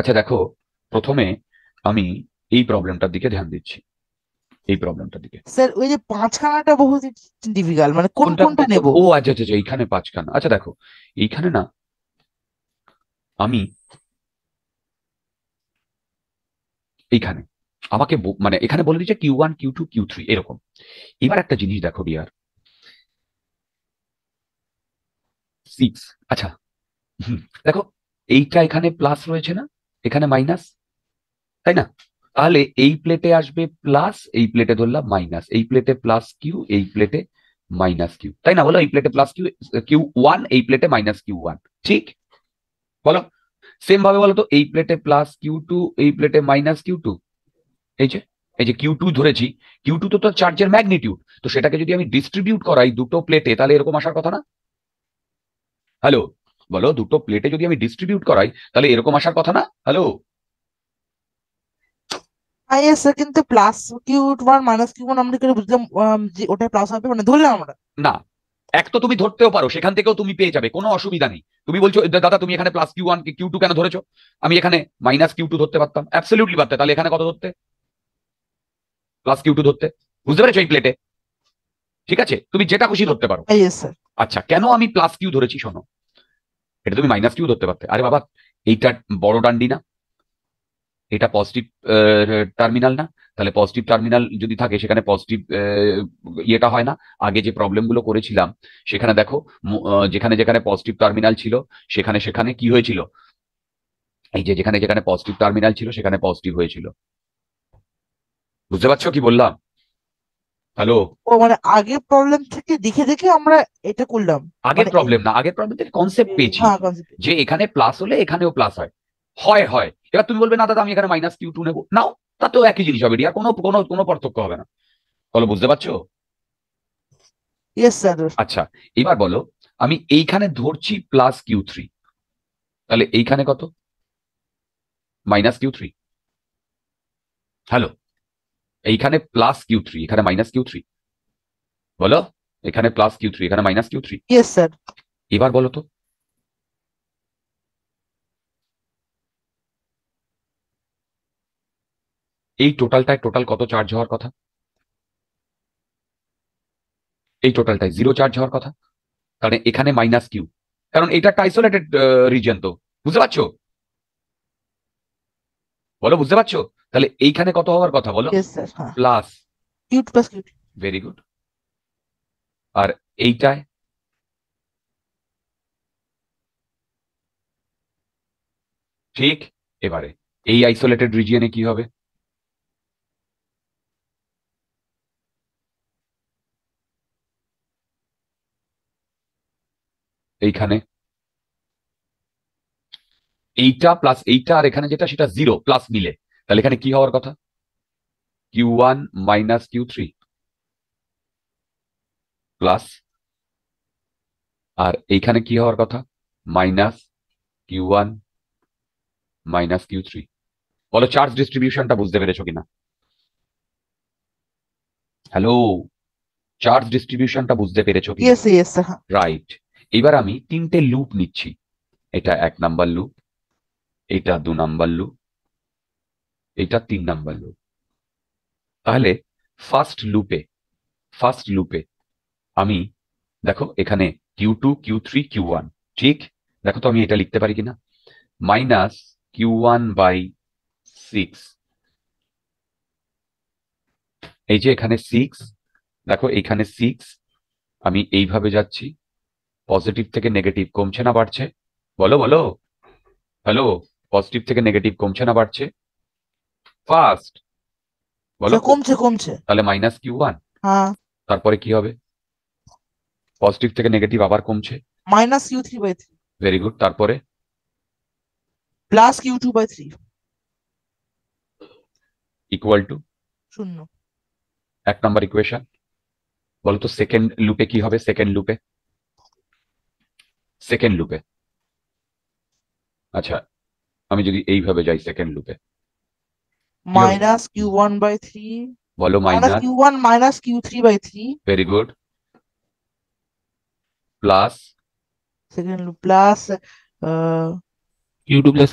আচ্ছা দেখো প্রথমে আমি এই প্রবলেমটার দিকে ধ্যান দিচ্ছি এই প্রবলেমটার দিকে স্যার ওই যে পাঁচখানাটা ডিফিকাল্ট মানে কোন কোনটা নেব ও আচ্ছা, আচ্ছা আচ্ছা এইখানে পাঁচখানা আচ্ছা দেখো এইখানে না আমি এইখানে আমাকে মানে এখানে বলে দিচ্ছে Q one Q two Q three এরকম এবার একটা জিনিস দেখো ডিয়ার সিক্স আচ্ছা দেখো এইটা এখানে প্লাস রয়েছে না এখানে মাইনাস তাই না তাহলে এই প্লেটে আসবে প্লাস এই প্লেটে ধরলাম মাইনাস এই প্লেটে প্লাস কিউ এই প্লেটে মাইনাস কিউ তাই না বলো এই প্লেটে প্লাস কিউ কিউ ওয়ান এই প্লেটে মাইনাস কিউ ওয়ান ঠিক বলো সেম ভাবে বলো তো এই প্লেটে প্লাস কিউ টু এই প্লেটে মাইনাস কিউ টু এই যে এই যে কিউ টু ধরেছি কিউ টু তো তো চার্জের ম্যাগনিটিউড তো সেটাকে যদি আমি ডিস্ট্রিবিউট করাই দুটো প্লেটে তাহলে এরকম আসার কথা না হ্যালো বলো দুটো প্লেটে যদি আমি ডিস্ট্রিবিউট করাই তাহলে এরকম আসার কথা না হ্যালো মানে তুমি দাদা তুমি এখানে plus Q one Q two কেন ধরেছো আমি এখানে মাইনাস কিউ টু ধরতে পারতাম তাহলে এখানে ধরতে প্লাস কিউ টু ধরতে বুঝতে পেরেছো এই প্লেটে ঠিক আছে তুমি যেটা খুশি ধরতে পারো আচ্ছা কেন আমি প্লাস কিউ ধরেছি শোনো এটা তুমি মাইনাস কিউ ধরতে পারতে আরে বাবা এইটা বড় ডান্ডি না এটা পজিটিভ টার্মিনাল না তাহলে পজিটিভ টার্মিনাল যদি থাকে সেখানে পজিটিভ ইয়েটা হয় না আগে যে প্রবলেমগুলো করেছিলাম সেখানে দেখো যেখানে যেখানে পজিটিভ টার্মিনাল ছিল সেখানে সেখানে কি হয়েছিল এই যে যেখানে যেখানে পজিটিভ টার্মিনাল ছিল সেখানে পজিটিভ হয়েছিল বুঝতে পারছো কি বললাম হ্যালো ও মানে আগে প্রবলেম থেকে দেখে দেখে আমরা এটা করলাম আগের প্রবলেম মানে না আগের প্রবলেম থেকে কনসেপ্ট হ্যাঁ, পেয়েছি যে এখানে প্লাস হলে এখানেও প্লাস হয় হয় হয় এবার তুমি বলবে না দাদা আমি এখানে মাইনাস কিউ টু নেবো নাও তাতেও একই জিনিস হবে ডিয়ার কোনো কোনো কোনো পার্থক্য হবে না বলো বুঝতে পারছো ইয়েস আচ্ছা এবার বলো আমি এইখানে ধরছি প্লাস কিউ থ্রি তাহলে এইখানে কত মাইনাস কিউ থ্রি হ্যালো এইখানে প্লাস কিউ থ্রি এখানে মাইনাস কিউ থ্রি বলো এখানে প্লাস কিউ থ্রি এখানে মাইনাস কিউ থ্রি স্যার এবার বলো তো এই টোটালটায় টোটাল কত চার্জ হওয়ার কথা এই টোটালটায় জিরো চার্জ হওয়ার কথা কারণ এখানে মাইনাস কিউ কারণ এটা একটা আইসোলেটেড রিজন তো বুঝতে পারছো বলো বুঝতে পারছো তাহলে এইখানে কত হওয়ার কথা বলো প্লাস ভেরি গুড আর এইটায় ঠিক এবারে এই আইসোলেটেড রিজিয়নে কি হবে এইখানে এইটা প্লাস এইটা আর এখানে যেটা সেটা জিরো প্লাস মিলে তাহলে এখানে কি হওয়ার কথা Q one minus Q three plus আর এইখানে কি হওয়ার কথা minus Q one minus Q three বলো চার্জ ডিস্ট্রিবিউশনটা বুঝতে পেরেছ কিনা হ্যালো চার্জ ডিস্ট্রিবিউশনটা বুঝতে পেরেছ রাইট হ্যাঁ। এবার আমি তিনটে লুপ নিচ্ছি এটা এক নাম্বার লুপ এটা দু নাম্বার লুপ এটা তিন নাম্বার লুপ তাহলে ফার্স্ট লুপে ফার্স্ট লুপে আমি দেখো এখানে Q two Q three Q one ঠিক দেখো তো আমি এটা লিখতে পারি কিনা minus Q one by six এই যে এখানে সিক্স দেখো এইখানে সিক্স আমি এইভাবে যাচ্ছি পজিটিভ থেকে নেগেটিভ কমছে না বাড়ছে বলো বলো হ্যালো পজিটিভ থেকে নেগেটিভ কমছে না বাড়ছে ফার্স্ট বলো আচ্ছা, কমছে কমছে তাহলে মাইনাস কিউ ওয়ান তারপরে কি হবে পজিটিভ থেকে নেগেটিভ আবার কমছে minus Q three by three very good তারপরে plus Q two by three equal to শূন্য এক নম্বর ইকুয়েশন বলতো সেকেন্ড লুপে কি হবে সেকেন্ড লুপে সেকেন্ড লুপে আচ্ছা আমি যদি এইভাবে যাই সেকেন্ড লুপে minus Q one by three বলো minus Q one minus Q three by three very good plus second loop plus Q two plus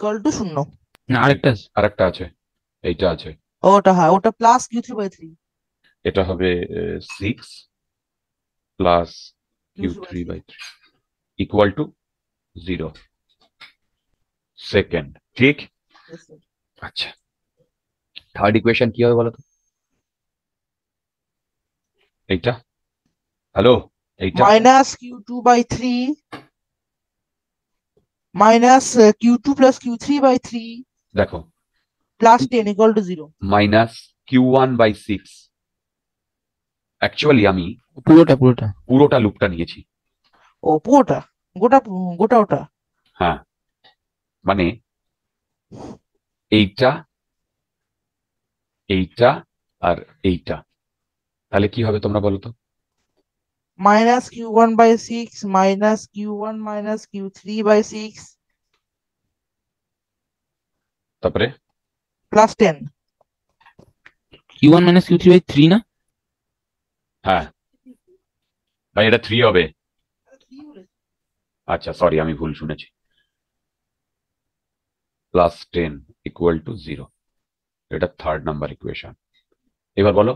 হ্যাঁ আরেকটা আরেকটা আছে আছে ওটা হ্যাঁ ওটা plus Q three by three এটা হবে six uh, plus Q three by three equal to zero second ঠিক আচ্ছা থার্ড ইকুয়েশন কি হবে বলো এইটা হ্যালো এইটা minus Q two by three minus Q two plus Q three by three দেখো plus ten equal to zero minus Q one by six actually আমি পুরোটা পুরোটা পুরোটা লুপটা নিয়েছি ও পুরোটা গোটা গোটা ওটা হ্যাঁ মানে এইটা এইটা আর এইটা তাহলে কি হবে তোমরা বলো তো minus Q one by six minus Q one minus Q three by six তারপরে plus ten Q one minus Q three by three না হ্যাঁ ভাই এটা থ্রি হবে আচ্ছা সরি আমি ভুল শুনেছি plus ten equal to zero এটা থার্ড নাম্বার ইকুয়েশন এবার বলো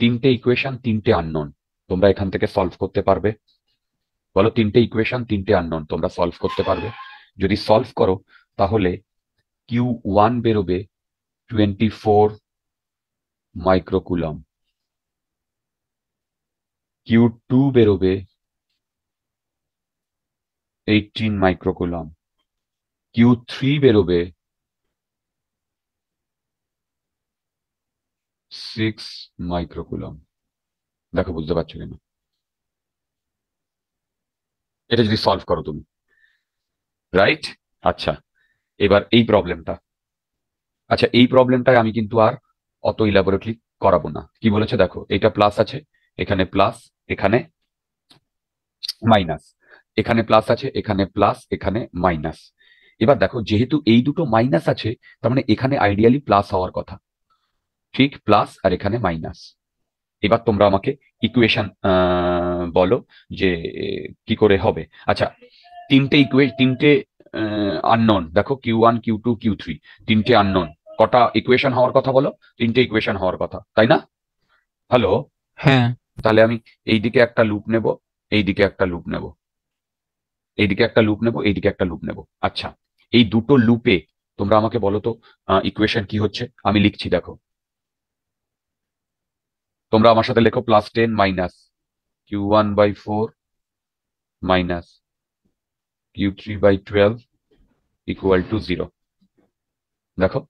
তিনটে ইকুয়েশন তিনটে আননোন তোমরা এখান থেকে সলভ করতে পারবে বলো তিনটে ইকুয়েশন তিনটে আননোন তোমরা সলভ করতে পারবে যদি সলভ করো তাহলে কিউ ওয়ান বেরোবে twenty four microcoulomb Q two বেরোবে এইটিন মাইক্রোকুলম কিউ থ্রি বেরোবে সিক্স মাইক্রোকুলম দেখো বুঝতে পারছো কিনা এটা যদি সলভ করো তুমি রাইট আচ্ছা এবার এই প্রবলেমটা আচ্ছা এই প্রবলেমটায় আমি কিন্তু আর অত ইলাবোরেটলি করাবো না কি বলেছে দেখো এটা প্লাস আছে এখানে প্লাস এখানে মাইনাস এখানে প্লাস আছে এখানে প্লাস এখানে মাইনাস এবার দেখো যেহেতু এই দুটো মাইনাস আছে তার মানে এখানে আইডিয়ালি প্লাস হওয়ার কথা ঠিক প্লাস আর এখানে মাইনাস এবার তোমরা আমাকে ইকুয়েশন বলো যে কি করে হবে আচ্ছা তিনটে ইকুয়ে তিনটে আননন দেখো Q one Q two Q three তিনটে আননন কটা ইকুয়েশন হওয়ার কথা বলো তিনটে ইকুয়েশন হওয়ার কথা তাই না হ্যালো হ্যাঁ তাহলে আমি এইদিকে একটা লুপ নেব এইদিকে একটা লুপ নেব এইদিকে একটা লুপ নেব এইদিকে একটা লুপ নেব আচ্ছা এই দুটো লুপে তোমরা আমাকে বলো তো ইকুয়েশন কি হচ্ছে আমি লিখছি দেখো তোমরা আমার সাথে লেখো plus ten minus Q one by four minus Q three by twelve equal to zero দেখো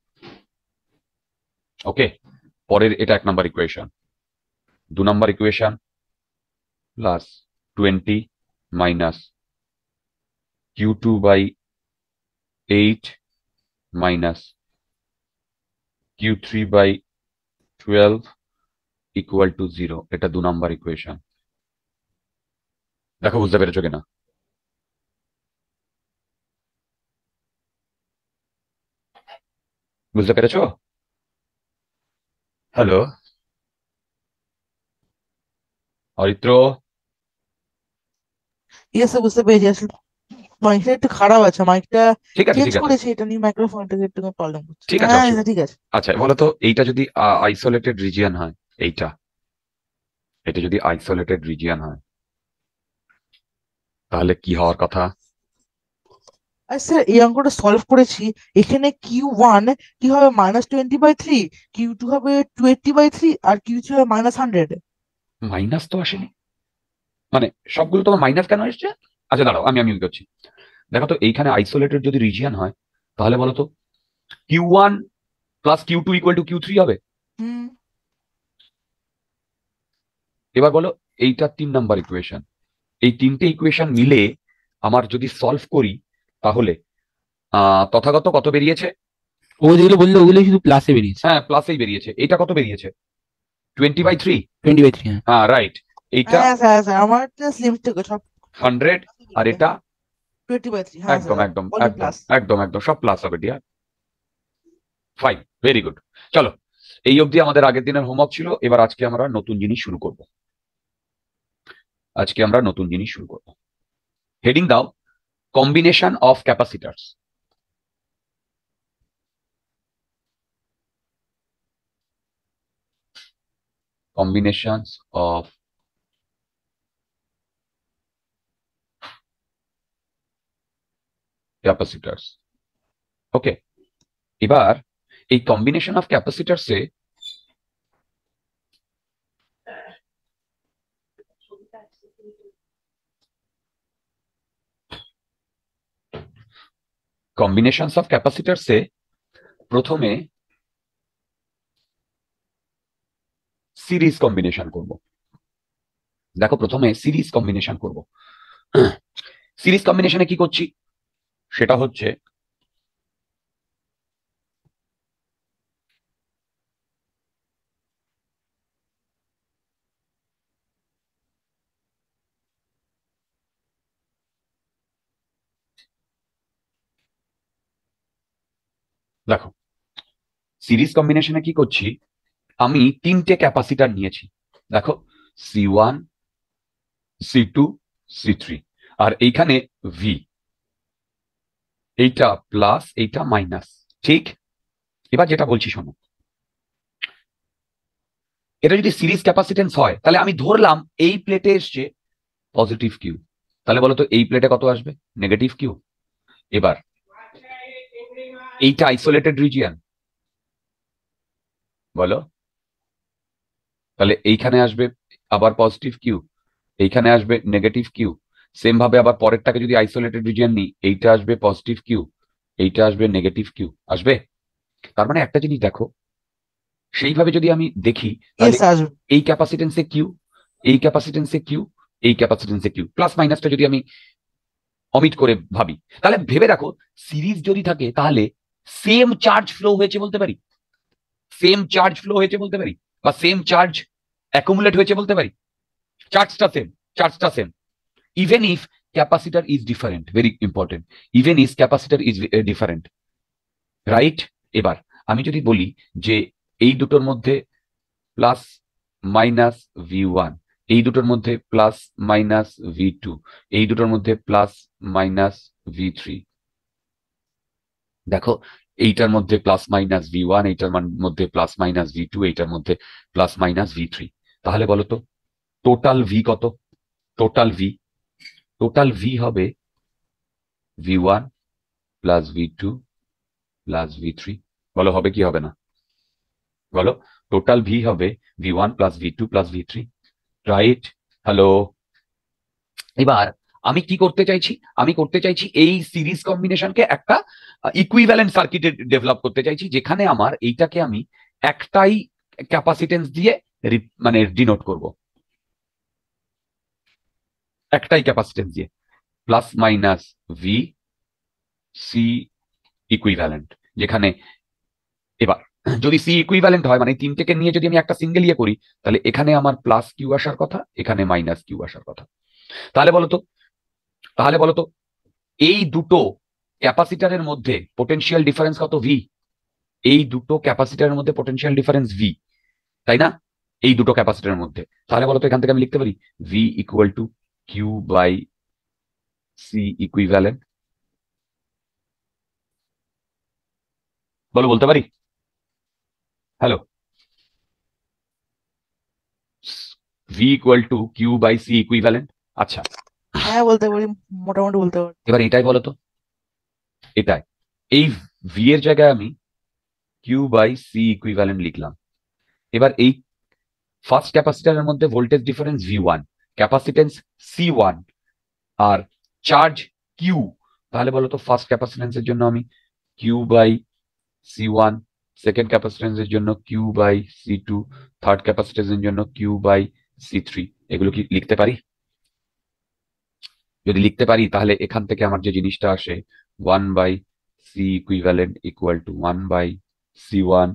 ওকে পরের এটা এক নাম্বার ইকুয়েশন দু number equation plus twenty minus q2 by 8 minus q3 by 12 equal to 0 এটা দু নাম্বার ইকুয়েশন দেখো বুঝতে পেরেছো কিনা বুঝতে পেরেছো হ্যালো অরিত্র ইয়েস বুঝতে পেরেছি আসলে মাইকটা একটু খারাপ আছে মাইকটা ঠিক আছে চেঞ্জ করেছি এটা নিয়ে মাইক্রোফোনটা একটু প্রবলেম হচ্ছে ঠিক আছে হ্যাঁ, আচ্ছা। ঠিক আছে আচ্ছা বলো তো এইটা যদি আইসোলেটেড রিজিয়ন হয় এইটা এটা যদি আইসোলেটেড রিজিয়ন হয় তাহলে কি হওয়ার কথা স্যার এই অঙ্কটা সলভ করেছি এখানে কিউ ওয়ান কি হবে minus twenty by three Q two হবে টোয়েন্টি বাই থ্রি আর কিউ থ্রি হবে মাইনাস হান্ড্রেড মাইনাস তো আসেনি মানে সবগুলো তোমার মাইনাস কেন এসেছে আচ্ছা দাঁড়াও আমি আমি করছি দেখো তো এইখানে আইসোলেটেড যদি রিজিয়ান হয় তাহলে বলো তো Q one plus Q two equal to Q three হবে এবার বলো এইটা তিন নাম্বার ইকুয়েশন এই তিনটে ইকুয়েশন মিলে আমার যদি সলভ করি তাহলে তথাগত কত বেরিয়েছে ও যেগুলো বললো ওগুলো শুধু প্লাসে বেরিয়েছে হ্যাঁ প্লাসেই বেরিয়েছে এটা কত বেরিয়েছে twenty by three twenty by three হ্যাঁ রাইট হ্যাঁ, এইটা হ্যাঁ, হ্যাঁ, আমার হান্ড্রেড আর এটা টোয়েন্টি বাই থ্রি চলো এই অবধি আমাদের আগের দিনের হোমওয়ার্ক ছিল এবার আজকে নতুন জিনিস শুরু আজকে আমরা নতুন জিনিস শুরু করব হেডিং দাও combination of capacitors combinations of capacitors okay এবার এই কম্বিনেশন অফ ক্যাপাসিটার্সে কম্বিনেশন অফ ক্যাপাসিটার্সে প্রথমে সিরিজ কম্বিনেশন করব দেখো প্রথমে সিরিজ কম্বিনেশন করব সিরিজ কম্বিনেশনে কি করছি সেটা হচ্ছে দেখো সিরিজ কম্বিনেশনে কি করছি আমি তিনটে ক্যাপাসিটার নিয়েছি দেখো C one C two C three আর এইখানে ভি এইটা প্লাস এইটা মাইনাস ঠিক এবার যেটা বলছি শোনো এটা যদি সিরিজ ক্যাপাসিটেন্স হয় তাহলে আমি ধরলাম এই প্লেটে এসছে পজিটিভ কিউ তাহলে বলো তো এই প্লেটে কত আসবে নেগেটিভ কিউ এবার এইটা আইসোলেটেড রিজিয়ান বলো তাহলে এইখানে আসবে আবার পজিটিভ কিউ এইখানে আসবে নেগেটিভ কিউ সেম ভাবে আবার পরেরটাকে যদি আইসোলেটেড রিজিয়ন নিই এইটা আসবে পজিটিভ কিউ এইটা আসবে নেগেটিভ কিউ আসবে তার মানে একটা জিনিস দেখো সেইভাবে যদি আমি দেখি এই ক্যাপাসিটেন্সে কিউ এই ক্যাপাসিটেন্সে কিউ এই ক্যাপাসিটেন্সে কিউ প্লাস মাইনাসটা যদি আমি অমিট করে ভাবি তাহলে ভেবে দেখো সিরিজ যদি থাকে তাহলে সেম চার্জ ফ্লো হয়েছে বলতে পারি সেম চার্জ ফ্লো হয়েছে বলতে পারি বা সেম চার্জ অ্যাকুমুলেট হয়েছে বলতে পারি চার্জটা সেম চার্জটা same even if capacitor is different very important even if capacitor is eh, different right এবার আমি যদি বলি যে এই দুটোর মধ্যে প্লাস মাইনাস ভি ওয়ান এই দুটোর মধ্যে প্লাস মাইনাস ভি টু এই দুটোর মধ্যে প্লাস মাইনাস ভি থ্রি দেখো এইটার মধ্যে প্লাস মাইনাস ভি ওয়ান এইটার মধ্যে প্লাস মাইনাস ভি টু এইটার মধ্যে প্লাস মাইনাস ভি থ্রি তাহলে বলো তো টোটাল ভি কত টোটাল ভি টোটাল ভি হবে V one plus V two plus V three বলো হবে কি হবে না বলো টোটাল ভি হবে V one plus V two plus V three right hello এবার আমি কি করতে চাইছি আমি করতে চাইছি এই সিরিজ কম্বিনেশনকে একটা ইকুইভ্যালেন্ট সার্কিটে ডেভেলপ করতে চাইছি যেখানে আমার এইটাকে আমি একটাই ক্যাপাসিটেন্স দিয়ে মানে ডিনোট করবো একটাই ক্যাপাসিটেন্স দিয়ে plus minus V C equivalent যেখানে এবার যদি সি ইকুইভ্যালেন্ট হয় মানে তিনটেকে নিয়ে যদি আমি একটা সিঙ্গেল ইয়ে করি তাহলে এখানে আমার প্লাস কিউ আসার কথা এখানে মাইনাস কিউ আসার কথা তাহলে বলতো তাহলে বলতো এই দুটো ক্যাপাসিটারের মধ্যে পোটেনশিয়াল ডিফারেন্স কত ভি এই দুটো ক্যাপাসিটারের মধ্যে পোটেনশিয়াল ডিফারেন্স ভি তাই না এই দুটো ক্যাপাসিটারের মধ্যে তাহলে বলতো এখান থেকে আমি লিখতে পারি V equal to Q by C equivalent বলো বলতে পারি hello V equal to Q by c equivalent আচ্ছা হ্যাঁ বলতে পারি মোটামুটি বলতে পারি এবার এটাই বলো তো এটাই এই ভি এর জায়গায় আমি কিউ বাই সি ইকুইভ্যালেন্ট লিখলাম এবার এই ফার্স্ট ক্যাপাসিটারের মধ্যে voltage difference V one capacitance C one আর চার্জ কিউ তাহলে বলো তো ফার্স্ট ক্যাপাসিটেন্সের জন্য আমি Q by C one second ক্যাপাসিটেন্সের জন্য Q by C two third ক্যাপাসিটেন্সের জন্য কিউ বাই সি থ্রি এগুলো কি লিখতে পারি যদি লিখতে পারি তাহলে এখান থেকে আমার যে জিনিসটা আসে one by C equivalent equal to one by C one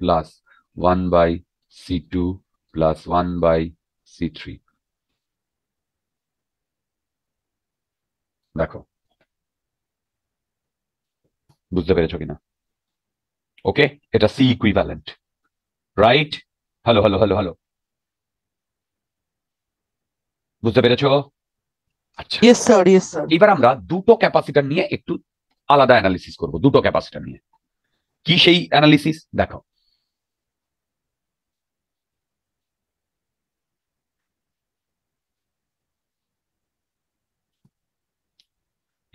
plus 1 by C2 plus 1 by C3 দেখো বুঝতে পেরেছ কিনা ওকে এটা C equivalent right hello hello hello hello বুঝতে পেরেছ আচ্ছা। এবার আমরা দুটো ক্যাপাসিটার নিয়ে একটু আলাদা অ্যানালিসিস করব দুটো ক্যাপাসিটার নিয়ে কি সেই অ্যানালিসিস দেখো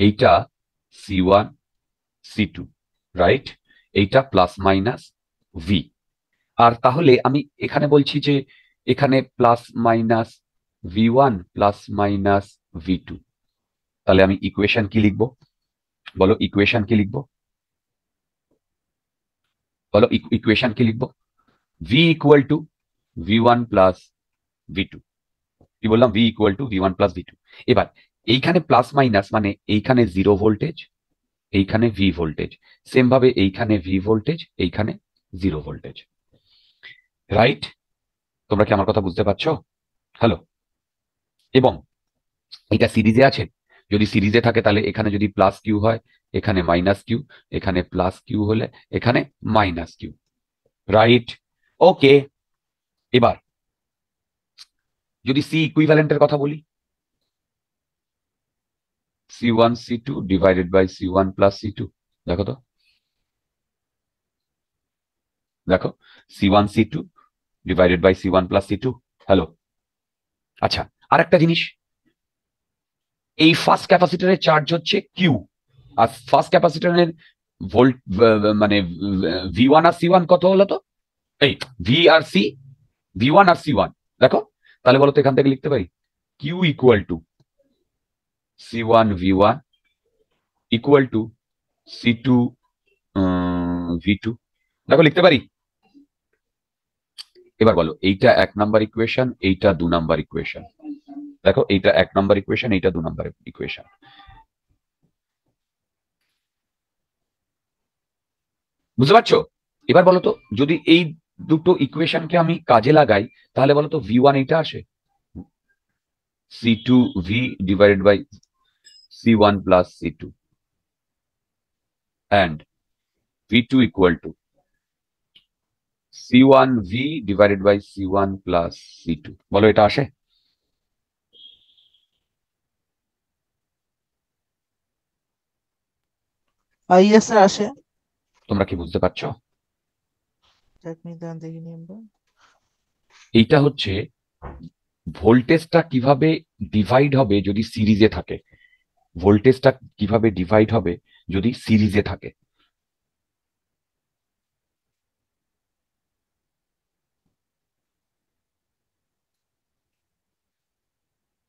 এইটা C one C two right এইটা প্লাস মাইনাস ভি আর তাহলে আমি এখানে বলছি যে এখানে plus minus V one plus minus V two তাহলে আমি ইকুয়েশন কি লিখব বলো ইকুয়েশন কি লিখব বলো ইকুয়েশন কি লিখব V equal to V one plus V two কি বললাম V equal to V one plus V two এবার এইখানে প্লাস মাইনাস মানে এইখানে জিরো ভোল্টেজ এইখানে ভি ভোল্টেজ সেম ভাবে এইখানে ভি ভোল্টেজ এইখানে জিরো ভোল্টেজ রাইট তোমরা কি আমার কথা বুঝতে পারছো হ্যালো এবং এটা সিরিজে আছে যদি সিরিজে থাকে তাহলে এখানে যদি প্লাস কিউ হয় এখানে মাইনাস কিউ এখানে প্লাস কিউ হলে এখানে মাইনাস কিউ রাইট ওকে এবার যদি সি ইকুইভ্যালেন্টের কথা বলি C1 C2 divided by C1 plus C2 দেখো তো দেখো C1 C2 divided by C1 plus C2 hello আচ্ছা আর একটা জিনিস এই ফার্স্ট ক্যাপাসিটরের চার্জ হচ্ছে কিউ আর ফার্স্ট ক্যাপাসিটরের ভোল্ট মানে ভি আর সি ওয়ান কত হলো তো এই ভি আর c ভি ওয়ান আর সি ওয়ান দেখো তাহলে বলো তো এখান থেকে লিখতে পারি Q equal to C1 V1 equal to C2 uh, V2 দেখো লিখতে পারি এবার বলো এইটা এক নাম্বার ইকুয়েশন এইটা দু নাম্বার ইকুয়েশন দেখো এইটা এক নাম্বার ইকুয়েশন এইটা দু নাম্বার ইকুয়েশন বুঝতে পারছো এবার বলো তো যদি এই দুটো ইকুয়েশনকে আমি কাজে লাগাই তাহলে বলো তো ভি ওয়ান এইটা আসে C two V divided by C1 plus C2 and V2 equal to C1V divided by C1 plus C2. বলো এটা আসে ইয়েস আসে তোমরা কি বুঝতে পারছো এইটা হচ্ছে ভোল্টেজটা কিভাবে ডিভাইড হবে যদি সিরিজে থাকে ভোল্টেজটা কিভাবে ডিভাইড হবে যদি সিরিজে থাকে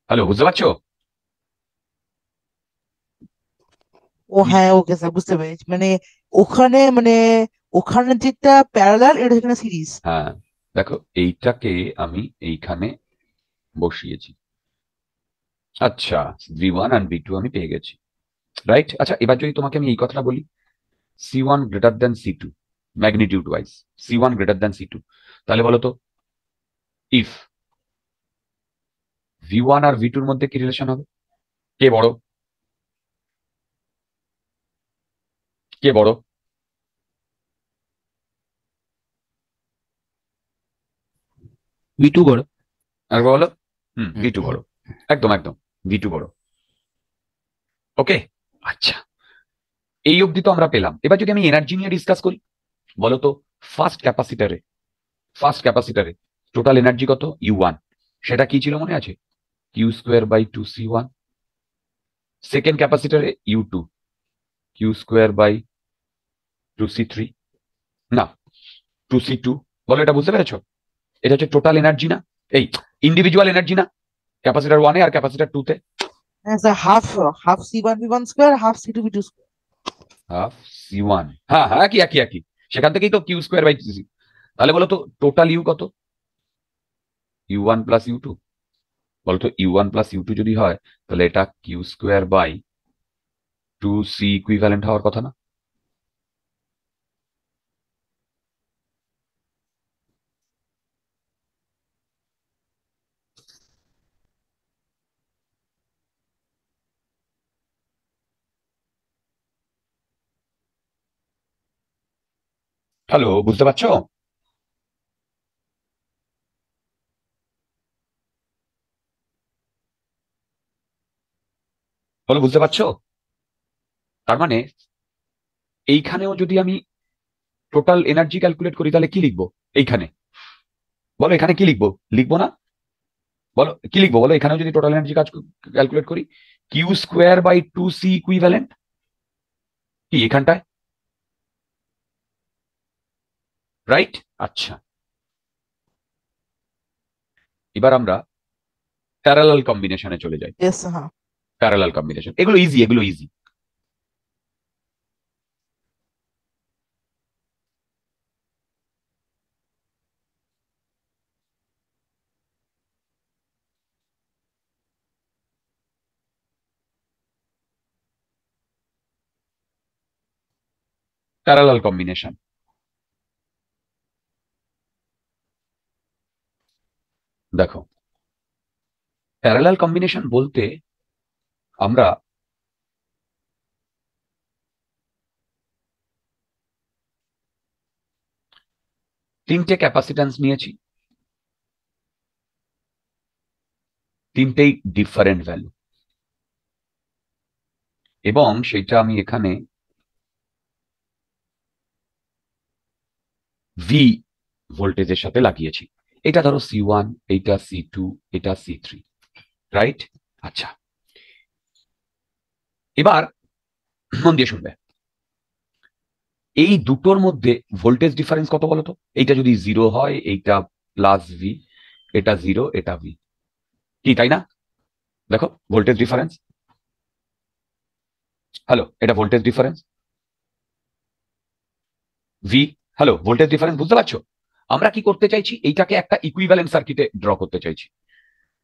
হ্যালো বুঝতে পারছো ও হ্যাঁ ওকে স্যার বুঝতে পেরেছি মানে ওখানে মানে ওখানে যেটা প্যারালাল এটা সিরিজ হ্যাঁ দেখো এইটাকে আমি এইখানে বসিয়েছি আচ্ছা V one and V two আমি পেয়ে গেছি রাইট আচ্ছা এবার যদি তোমাকে আমি এই কথাটা বলি C one greater than C two magnitude wise C one greater than C two তাহলে বলো তো ইফ ভি ওয়ান আর ভি টুর মধ্যে কি রিলেশন হবে কে বড় কে বড় ভি টু বড় একবার বলো হুম ভি টু বড় একদম একদম ভি বড় ওকে আচ্ছা এই অবধি তো আমরা পেলাম এবার যদি আমি এনার্জি নিয়ে ডিসকাস করি বলতো ফার্স্ট ক্যাপাসিটারে ফার্স্ট ক্যাপাসিটারে টোটাল এনার্জি কত ইউ ওয়ান সেটা কি ছিল মনে আছে Q square by two C one second ক্যাপাসিটারে U two Q square by two C three না টু সি টু বলো এটা বুঝতে পেরেছ এটা হচ্ছে টোটাল এনার্জি না এই ইন্ডিভিজুয়াল এনার্জি না ক্যাপাসিটার ওয়ানে আর ক্যাপাসিটার টু তে half half C one B square half C two B square half C হ্যাঁ হ্যাঁ একই একই একই সেখান থেকেই তো কিউ স্কোয়ার বাই সি তাহলে বলো তো টোটাল ইউ কত U one plus U two বলতো U one plus U two যদি হয় তাহলে এটা Q square by two C equivalent হওয়ার কথা না হ্যালো বুঝতে পারছো বলো বুঝতে পারছো তার মানে এইখানেও যদি আমি টোটাল এনার্জি ক্যালকুলেট করি তাহলে কি লিখবো এইখানে বলো এখানে কি লিখবো লিখবো না বলো কি লিখবো বলো এখানেও যদি টোটাল এনার্জি কাজ ক্যালকুলেট করি Q square by two C equivalent কি এখানটায় রাইট আচ্ছা এবার আমরা প্যারালাল কম্বিনেশনে চলে যাই প্যারালাল কম্বিনেশন এগুলো ইজি এগুলো ইজি প্যারালাল কম্বিনেশন দেখো প্যারালাল কম্বিনেশন বলতে আমরা তিনটে ক্যাপাসিট্যান্স নিয়েছি তিনটেই ডিফারেন্ট ভ্যালু এবং সেটা আমি এখানে ভি ভোল্টেজের সাথে লাগিয়েছি এটা ধরো সি ওয়ান এইটা সি টু এটা সি থ্রি রাইট আচ্ছা এবার মন দিয়ে শুনবে এই দুটোর মধ্যে ভোল্টেজ ডিফারেন্স কত বলতো এইটা যদি জিরো হয় এইটা প্লাস ভি এটা জিরো এটা ভি কি তাই না দেখো ভোল্টেজ ডিফারেন্স হ্যালো এটা voltage difference V hello voltage difference বুঝতে পারছো আমরা কি করতে চাইছি এইটাকে একটা ইকুইভ্যালেন্ট সার্কিটে ড্র করতে চাইছি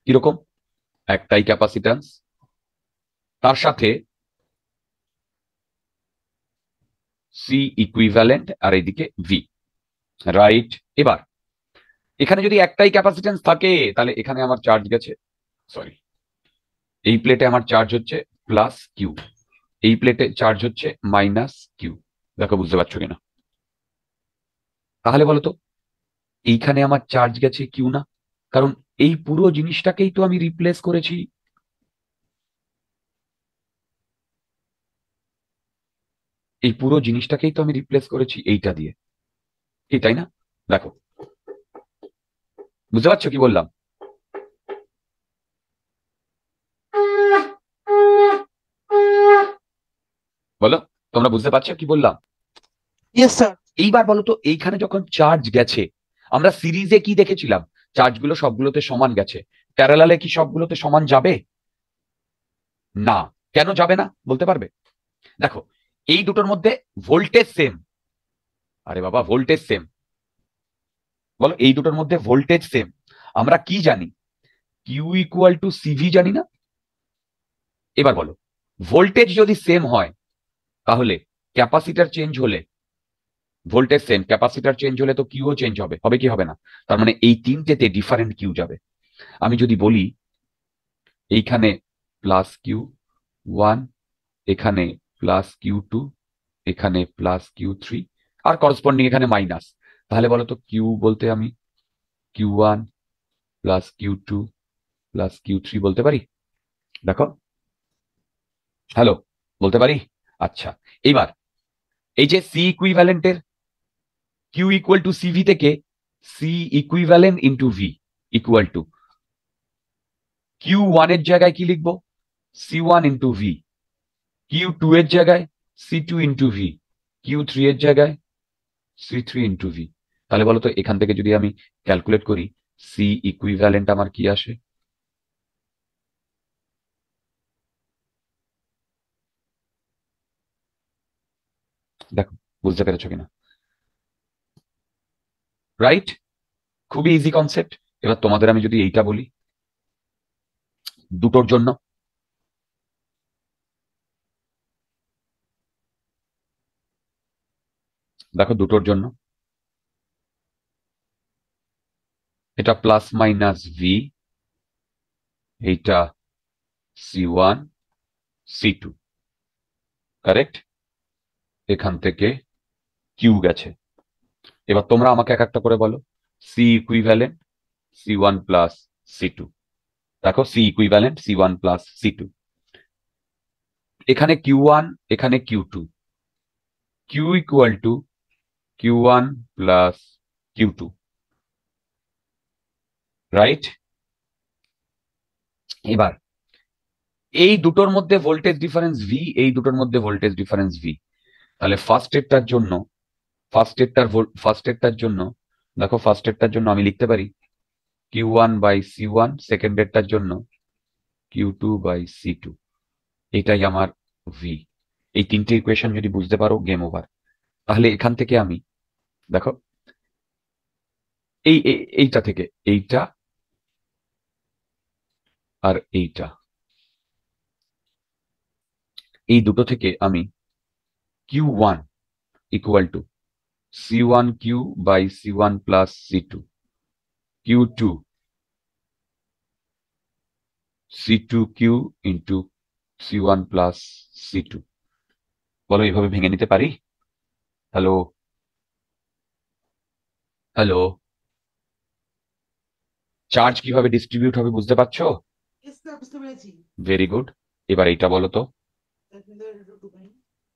কিরকম একটাই ক্যাপাসিট্যান্স তার সাথে সি ইকুইভ্যালেন্ট আর এইদিকে ভি রাইট এবার এখানে যদি একটাই ক্যাপাসিট্যান্স থাকে তাহলে এখানে আমার চার্জ গেছে সরি এই প্লেটে আমার চার্জ হচ্ছে প্লাস কিউ এই প্লেটে চার্জ হচ্ছে মাইনাস কিউ দেখো বুঝতে পারছো কিনা তাহলে বলো তো এইখানে আমার চার্জ গেছে কিউ না কারণ এই পুরো জিনিসটাকেই তো আমি রিপ্লেস করেছি এই পুরো জিনিসটাকেই তো আমি রিপ্লেস করেছি এইটা দিয়ে কি তাই না দেখো বুঝতে পারছো কি বললাম বলো তোমরা বুঝতে পারছো কি বললাম এইবার বলো তো এইখানে যখন চার্জ গেছে আমরা সিরিজে কি দেখেছিলাম চার্জগুলো সবগুলোতে সমান গেছে প্যারালালে কি সবগুলোতে সমান যাবে না কেন যাবে না বলতে পারবে দেখো এই দুটোর মধ্যে ভোল্টেজ সেম আরে বাবা ভোল্টেজ সেম বলো এই দুটোর মধ্যে ভোল্টেজ সেম আমরা কি জানি কিউ ইকুয়াল টু সিভি জানি না এবার বলো ভোল্টেজ যদি সেম হয় তাহলে ক্যাপাসিটার চেঞ্জ হলে ভোল্টেজ সেম ক্যাপাসিটার চেঞ্জ হলে তো কিউও চেঞ্জ হবে হবে কি হবে না তার মানে এই তিনটেতে ডিফারেন্ট কিউ যাবে আমি যদি বলি এইখানে প্লাস কিউ ওয়ান এখানে প্লাস কিউ টু এখানে প্লাস কিউ থ্রি আর করসপন্ডিং এখানে মাইনাস তাহলে বলো তো কিউ বলতে আমি Q one plus Q two plus Q three বলতে পারি দেখো হ্যালো বলতে পারি আচ্ছা এইবার এই যে সি ইকুইভ্যালেন্টের কিউ ইকুয়াল টু সিভি থেকে C equivalent into V equal to Q ওয়ানের জায়গায় কি লিখবো C one into V Q two এর জায়গায় C two into V Q three এর জায়গায় সি থ্রি ইন্টু ভি তাহলে বলতো এখান থেকে যদি আমি ক্যালকুলেট করি সি ইকুইভ্যালেন্ট আমার কি আসে দেখো বুঝতে পেরেছো কিনা রাইট খুবই ইজি কনসেপ্ট এবার তোমাদের আমি যদি এইটা বলি দুটোর জন্য দেখো দুটোর জন্য এটা প্লাস মাইনাস ভি এইটা C one C two correct এখান থেকে কিউ গেছে এবার তোমরা আমাকে এক একটা করে বলো C equivalent C one plus C two দেখো C equivalent C one plus C two এখানে কিউ ওয়ান এখানে Q two Q equal to Q one plus Q two right এবার এই দুটোর মধ্যে ভোল্টেজ ডিফারেন্স ভি এই দুটোর মধ্যে ভোল্টেজ ডিফারেন্স ভি তাহলে ফার্স্ট এরটার জন্য ফার্স্ট এডটার ফার্স্ট এডটার জন্য দেখো ফার্স্ট এডটার জন্য আমি লিখতে পারি Q one by C one second এডটার জন্য Q two by C two এটাই আমার ভি এই তিনটি ইকুয়েশন যদি বুঝতে পারো গেম ওভার তাহলে এখান থেকে আমি দেখো এই এইটা থেকে এইটা আর এইটা এই দুটো থেকে আমি Q one equal to C1 Q by C1 plus C2. Q2 C2Q into C1 plus C2. বলো এইভাবে ভেঙে নিতে পারি হ্যালো হ্যালো চার্জ কিভাবে ডিস্ট্রিবিউট হবে বুঝতে পারছো ভেরি গুড এবার এইটা বলো তো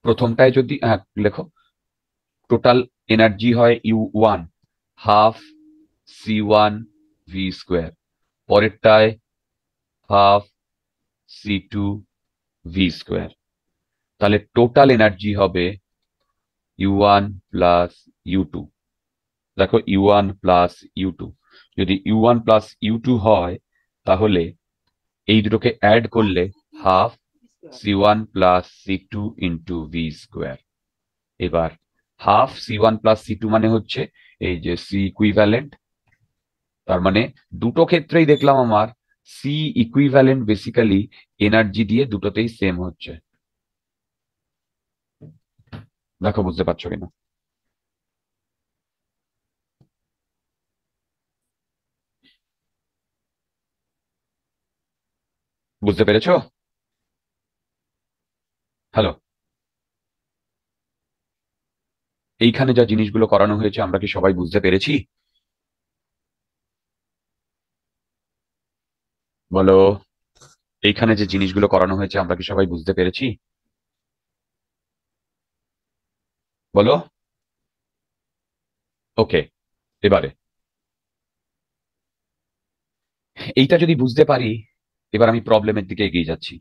প্রথমটায় যদি হ্যাঁ লেখো টোটাল এনার্জি হয় u1 1/2 c1 v2 অর এটা 1/2 c2 v2 তাহলে টোটাল এনার্জি হবে u1 + u2 দেখো u1 + u2 যদি u1 + u2 হয় তাহলে এই দুটোকে অ্যাড করলে 1/2 c1 + c2 * v2 একবার half C one plus C two মানে হচ্ছে এই যে সি ইকুইভ্যালেন্ট তার মানে দুটো ক্ষেত্রেই দেখলাম আমার সি ইকুইভ্যালেন্ট বেসিক্যালি এনার্জি দিয়ে দুটোতেই সেম হচ্ছে দেখো বুঝতে পারছো কিনা বুঝতে পেরেছো হ্যালো এইখানে যা জিনিসগুলো করানো হয়েছে আমরা কি সবাই বুঝতে পেরেছি বলো এইখানে যে জিনিসগুলো করানো হয়েছে আমরা কি সবাই বুঝতে পেরেছি বলো ওকে এবারে এইটা যদি বুঝতে পারি এবার আমি প্রবলেমের দিকে এগিয়ে যাচ্ছি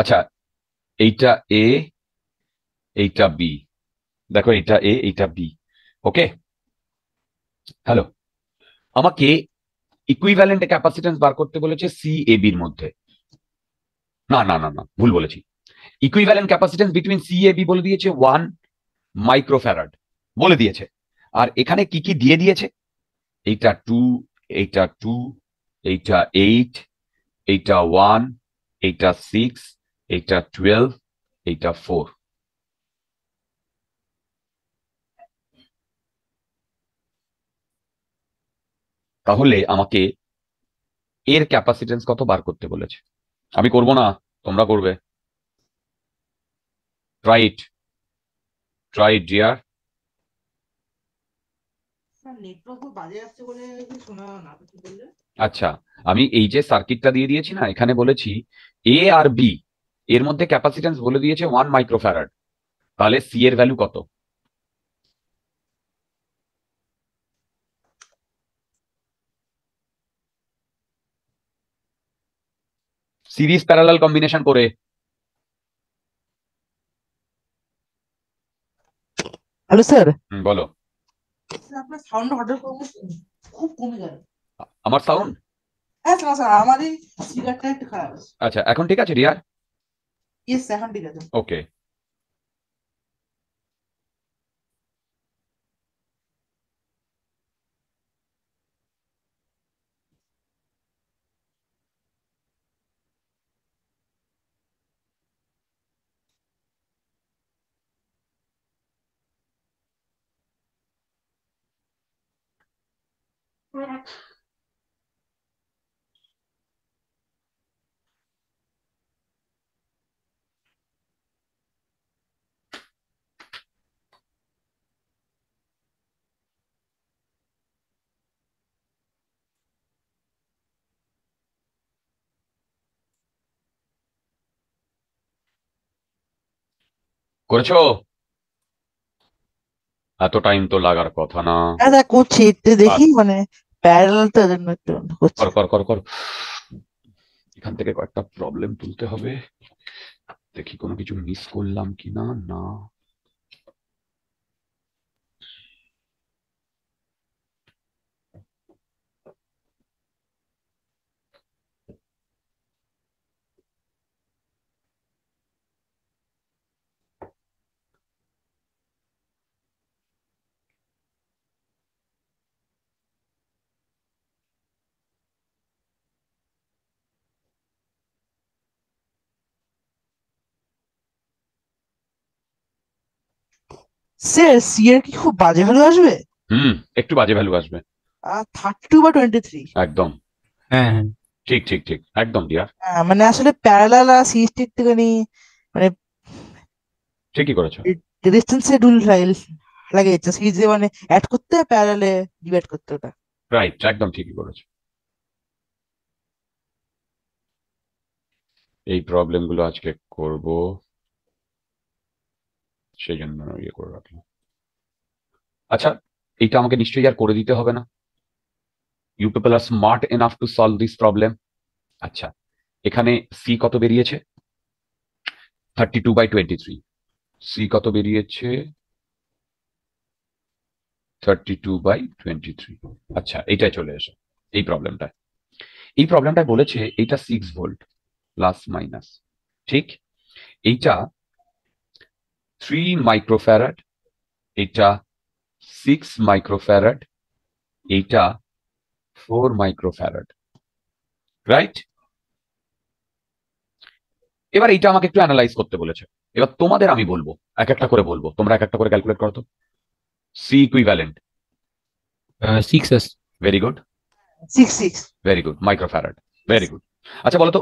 আচ্ছা এইটা এ এইটা বি দেখো এটা এ এইটা বি ওকে হ্যালো আমাকে ইকুইভ্যালেন্ট ক্যাপাসিটেন্স বার করতে বলেছে সি এ বির মধ্যে না না না না ভুল বলেছি equivalent capacitance between C A B বলে দিয়েছে ওয়ান মাইক্রোফ্যারাড বলে দিয়েছে আর এখানে কি কি দিয়ে দিয়েছে এইটা টু এইটা টু এইটা এইট এইটা ওয়ান এইটা সিক্স এইটা টুয়েলভ এইটা ফোর তাহলে আমাকে এর ক্যাপাসিটেন্স কত বার করতে বলেছে আমি করব না তোমরা করবে রাইট রাইট ডিয়ার আচ্ছা আমি এই যে সার্কিটটা দিয়ে দিয়েছি না এখানে বলেছি এ আর বি এর মধ্যে ক্যাপাসিটেন্স বলে দিয়েছে ওয়ান মাইক্রোফ্যারাড তাহলে সি এর ভ্যালু কত সিরিজ প্যারালাল কম্বিনেশন করে হ্যালো স্যার বলো আমার সাউন্ড হ্যাঁ, আচ্ছা এখন ঠিক আছে রিয়ার Yes, sir, हम दिला दूँ. Okay. Yeah. করেছো এত টাইম তো লাগার কথা না দাদা হ্যাঁ, দেখ করছি দেখি মানে প্যারাল তো একটু কর কর কর কর এখান থেকে কয়েকটা প্রবলেম তুলতে হবে দেখি কোনো কিছু মিস করলাম কি না না সে সি এর কি খুব বাজে ভ্যালু আসবে হুম একটু বাজে ভ্যালু আসবে থার্টি টু বা টোয়েন্টি থ্রি একদম হ্যাঁ, হ্যাঁ ঠিক ঠিক ঠিক একদম ডিয়ার হ্যাঁ, মানে আসলে প্যারালাল আর সিএসটি একটুখানি মানে ঠিকই করেছো ডিস্টেন্সে ডুল ফাইল লাগে যাচ্ছে সিরিজে মানে অ্যাড করতে প্যারালে ডিভাইড করতে ওটা রাইট একদম ঠিকই করেছো এই প্রবলেমগুলো আজকে করবো সেই জন্য ইয়ে করে রাখলাম আচ্ছা এটা আমাকে নিশ্চয়ই আর করে দিতে হবে না you people are smart enough to solve this problem আচ্ছা এখানে সি কত বেরিয়েছে thirty two by twenty three C কত বেরিয়েছে thirty two by twenty three আচ্ছা এইটাই চলে এসো এই প্রবলেমটা এই প্রবলেমটা বলেছে এইটা সিক্স ভোল্ট প্লাস মাইনাস ঠিক এইটা থ্রি মাইক্রোফ্যারাড এটা সিক্স মাইক্রোফ্যারাড এইটা ফোর মাইক্রোফ্যারাড রাইট এবার এটা আমাকে একটু অ্যানালাইজ করতে বলেছে এবার তোমাদের আমি বলবো এক একটা করে বলবো তোমরা এক একটা করে ক্যালকুলেট করো তো সি ইকুইভ্যালেন্ট সিক্স এস very good six six very good microfarad very good আচ্ছা বলো তো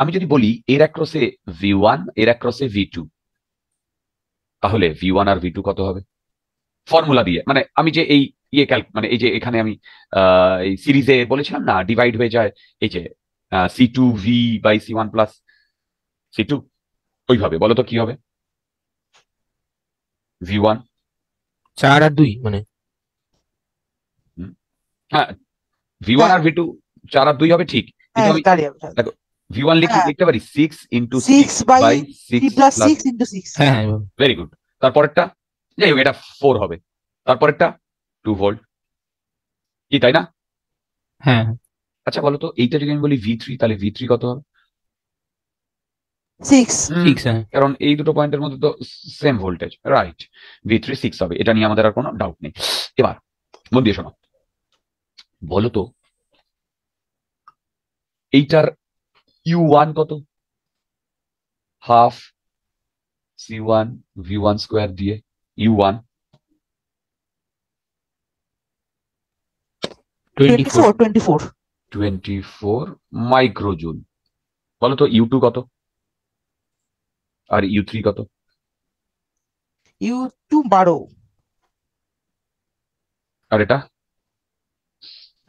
আমি যদি বলি এর অ্যাক্রসে ভি ওয়ান এর অ্যাক্রসে ভি টু তাহলে ভি ওয়ান আর ভি টু কত হবে ফর্মুলা দিয়ে মানে আমি যে এই ইয়ে মানে এই যে এখানে আমি এই সিরিজে বলেছিলাম না ডিভাইড হয়ে যায় এই যে C two V by C one plus C two ওইভাবে বলো তো কি হবে ভি ওয়ান চার আর দুই মানে হ্যাঁ ভি ওয়ান আর ভি টু চার আর দুই হবে ঠিক হ্যাঁ, দেখো ভি ওয়ান লিখে লিখতে পারি six into six by six plus six into six হ্যাঁ ভেরি হ্যাঁ, গুড হ্যাঁ। তারপরেরটা যাই হোক এটা ফোর হবে তারপরেরটা টু ভোল্ট কি তাই না হ্যাঁ, হ্যাঁ আচ্ছা বলো তো এইটা যদি আমি বলি ভি থ্রি তাহলে ভি থ্রি কত হবে সিক্স সিক্স কারণ এই দুটো পয়েন্টের মধ্যে তো same voltage right V three six হবে এটা নিয়ে আমাদের আর কোনো ডাউট নেই এবার মন দিয়ে শোনো বলো তো এইটার ইউ ওয়ান কত half C one V one square দিয়ে U one twenty four microjoule বলো তো ইউ টু কত আর ইউ থ্রি কত ইউ টু বারো আর এটা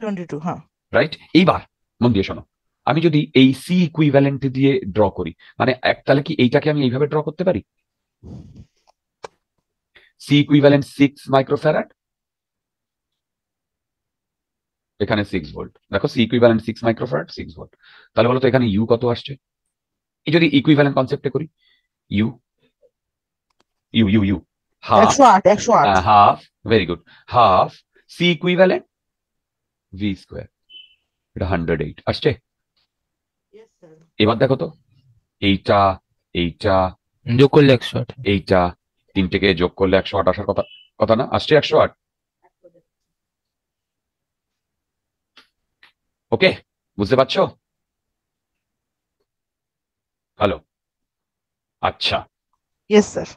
টোয়েন্টি টু হ্যাঁ রাইট এইবার মন দিয়ে শোনো আমি যদি এই সি ইকুইভ্যালেন্ট দিয়ে ড্র করি মানে তাহলে কি এইটাকে আমি এইভাবে ড্র করতে পারি সি ইকুইভ্যালেন্ট সিক্স মাইক্রোফ্যারাড এখানে সিক্স ভোল্ট দেখো C equivalent six microfarad six volt তাহলে বলতো এখানে ইউ কত আসছে এই যদি ইকুইভ্যালেন্ট কনসেপ্টে করি U U U U half half very good half C equivalent V square এটা হান্ড্রেড এইট আসছে এবার দেখো তো এইটা এইটা যোগ করলে একশো আট এইটা তিনটেকে যোগ করলে একশো আট আসার কথা কথা না আসছে একশো আট ওকে বুঝতে পারছো হ্যালো আচ্ছা ইয়েস স্যার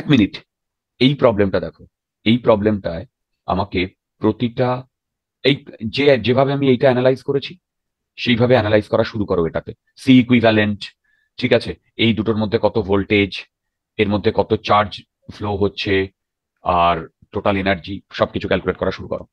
এক মিনিট এই প্রবলেমটা দেখো এই প্রবলেমটায় আমাকে প্রতিটা এই যে যেভাবে আমি এইটা অ্যানালাইজ করেছি সেইভাবে অ্যানালাইজ করা শুরু করো এটাতে সি ইকুইভ্যালেন্ট ঠিক আছে এই দুটোর মধ্যে কত ভোল্টেজ এর মধ্যে কত চার্জ ফ্লো হচ্ছে আর টোটাল এনার্জি সবকিছু ক্যালকুলেট করা শুরু করো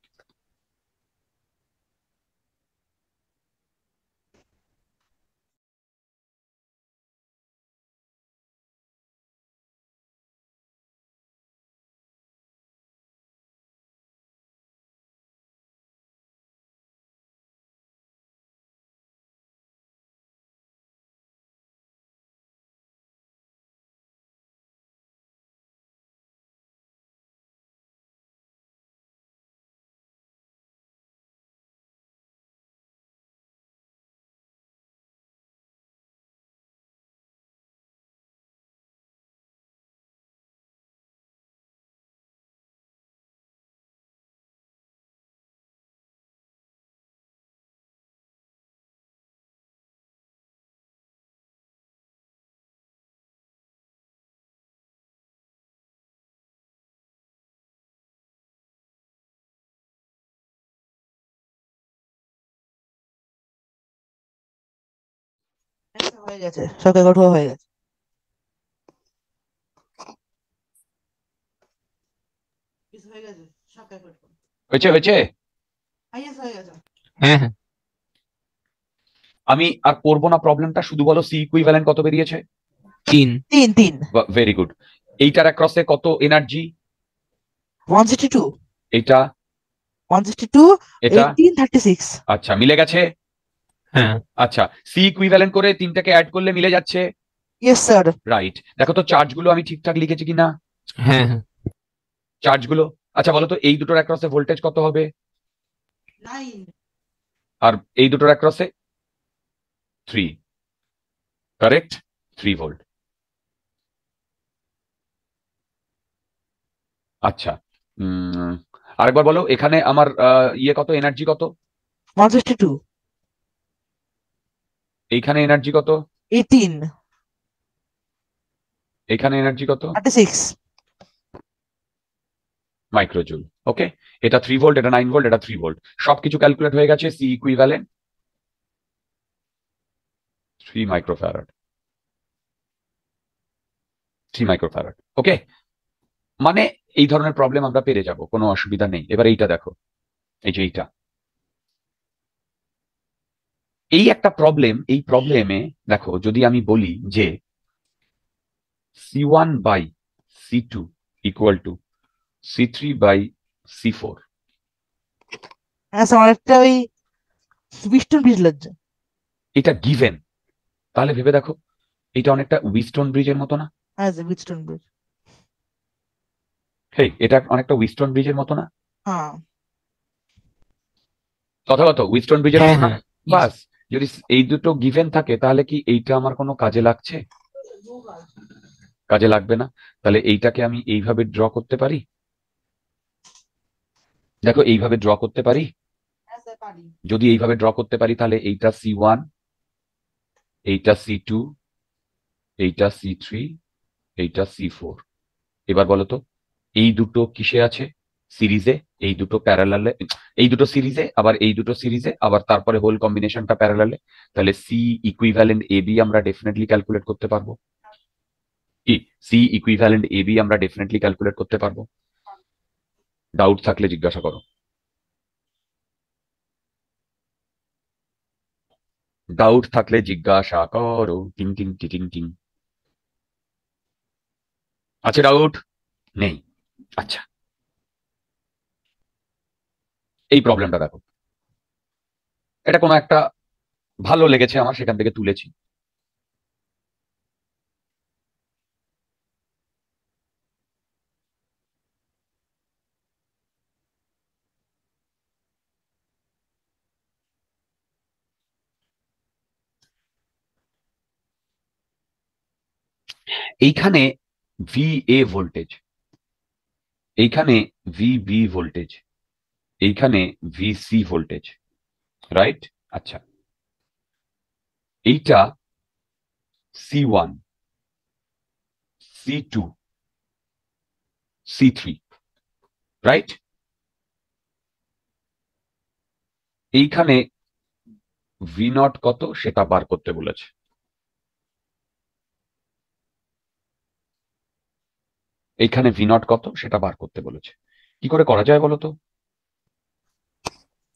হয়ে গেছে হয়ে গেছে হয়েছে হয়েছে হ্যাঁ হ্যাঁ আমি আর করবো না প্রবলেমটা শুধু বলো সি ইকুইভ্যালেন্ট কত বেরিয়েছে তিন তিন তিন ভেরি গুড এইটার অ্যাক্রসে কত এনার্জি 162 এটা 162 এটা 1836 আচ্ছা মিলে গেছে হ্যাঁ আচ্ছা সি ইকুইভ্যালেন্ট করে তিনটাকে অ্যাড করলে মিলে যাচ্ছে ইয়েস স্যার রাইট দেখো তো চার্জগুলো আমি ঠিকঠাক লিখেছি কিনা হ্যাঁ চার্জগুলো হ্যাঁ। আচ্ছা বলো তো এই দুটোর অ্যাক্রসে ভোল্টেজ কত হবে আর এই দুটোর অ্যাক্রসে থ্রি কারেক্ট থ্রি ভোল্ট আচ্ছা আরেকবার বলো এখানে আমার ইয়ে কত এনার্জি কত এইখানে এনার্জি কত এইটিন এখানে এনার্জি কত মাইক্রোজুল ওকে এটা থ্রি ভোল্ট এটা নাইন ভোল্ট এটা থ্রি ভোল্ট সবকিছু ক্যালকুলেট হয়ে গেছে C equivalent three microfarad three microfarad okay মানে এই ধরনের প্রবলেম আমরা পেরে যাব কোনো অসুবিধা নেই এবার এইটা দেখো এই যে এইটা এই একটা প্রবলেম এই প্রবলেমে দেখো যদি আমি বলি যে C one by C two equal to C three by C four এটা গিভেন তাহলে ভেবে দেখো এটা অনেকটা উইস্টন ব্রিজের মতো না হ্যাঁ, এটা অনেকটা উইস্টন ব্রিজের মতো না হ্যাঁ। তথাগত উইস্টন ব্রিজের হ্যাঁ, মতো না বাস যদি এই দুটো গিভেন থাকে তাহলে কি এইটা আমার কোনো কাজে লাগছে কাজে লাগবে না তাহলে এইটাকে আমি এইভাবে ড্র করতে পারি দেখো এইভাবে ড্র করতে পারি যদি এইভাবে ড্র করতে পারি তাহলে এইটা সি ওয়ান এইটা সি টু এইটা সি থ্রি এইটা সি ফোর এবার বলতো এই দুটো কিসে আছে সিরিজে এই দুটো প্যারালালে এই দুটো সিরিজে আবার এই দুটো সিরিজে আবার তারপরে হোল কম্বিনেশনটা প্যারালালে তাহলে সি ইকুইভ্যালেন্ট এ বি আমরা ডেফিনেটলি ক্যালকুলেট করতে পারবো কি সি ইকুইভ্যালেন্ট এ বি আমরা ডেফিনেটলি ক্যালকুলেট করতে পারবো ডাউট থাকলে জিজ্ঞাসা করো ডাউট থাকলে জিজ্ঞাসা করো টিং টিং টিং টিং আছে ডাউট নেই আচ্ছা এই প্রবলেমটা দেখো এটা কোনো একটা ভালো লেগেছে আমার সেখান থেকে তুলেছি এইখানে ভি এ ভোল্টেজ এইখানে ভি বি ভোল্টেজ এইখানে ভিসি ভোল্টেজ রাইট আচ্ছা এইটা C one C two C three right এইখানে ভি নট কত সেটা বার করতে বলেছে এইখানে ভি নট কত সেটা বার করতে বলেছে কি করে করা যায় বলতো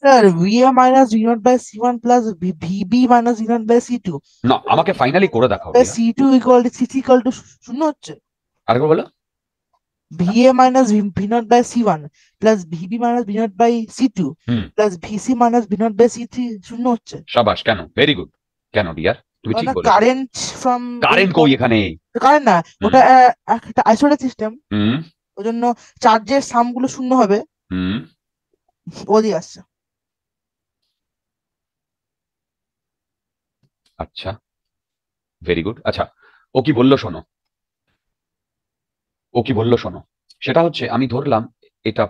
sir VA minus V naught by C one plus VB minus V naught by C two না আমাকে ফাইনালি করে দেখাও C two equal to C three equal to শূন্য হচ্ছে আরেকবার বলো minus minus v, v naught by C1 plus minus minus V naught by C2 plus plus VC minus V by C C3 শূন্য হচ্ছে শাবাশ কেন very good কেন deer তুমি ঠিক বলেছো কারেন্ট ফ্রম কারেন্ট কই এখানে কারেন্ট না ওটা একটা আইসোলেট সিস্টেম ওই জন্য চার্জের সাম গুলো শূন্য হবে হুম ওদি আসছে আচ্ছা ভেরি গুড আচ্ছা ও কি বললো শোনো ও কি বললো শোনো সেটা হচ্ছে আমি ধরলাম এটা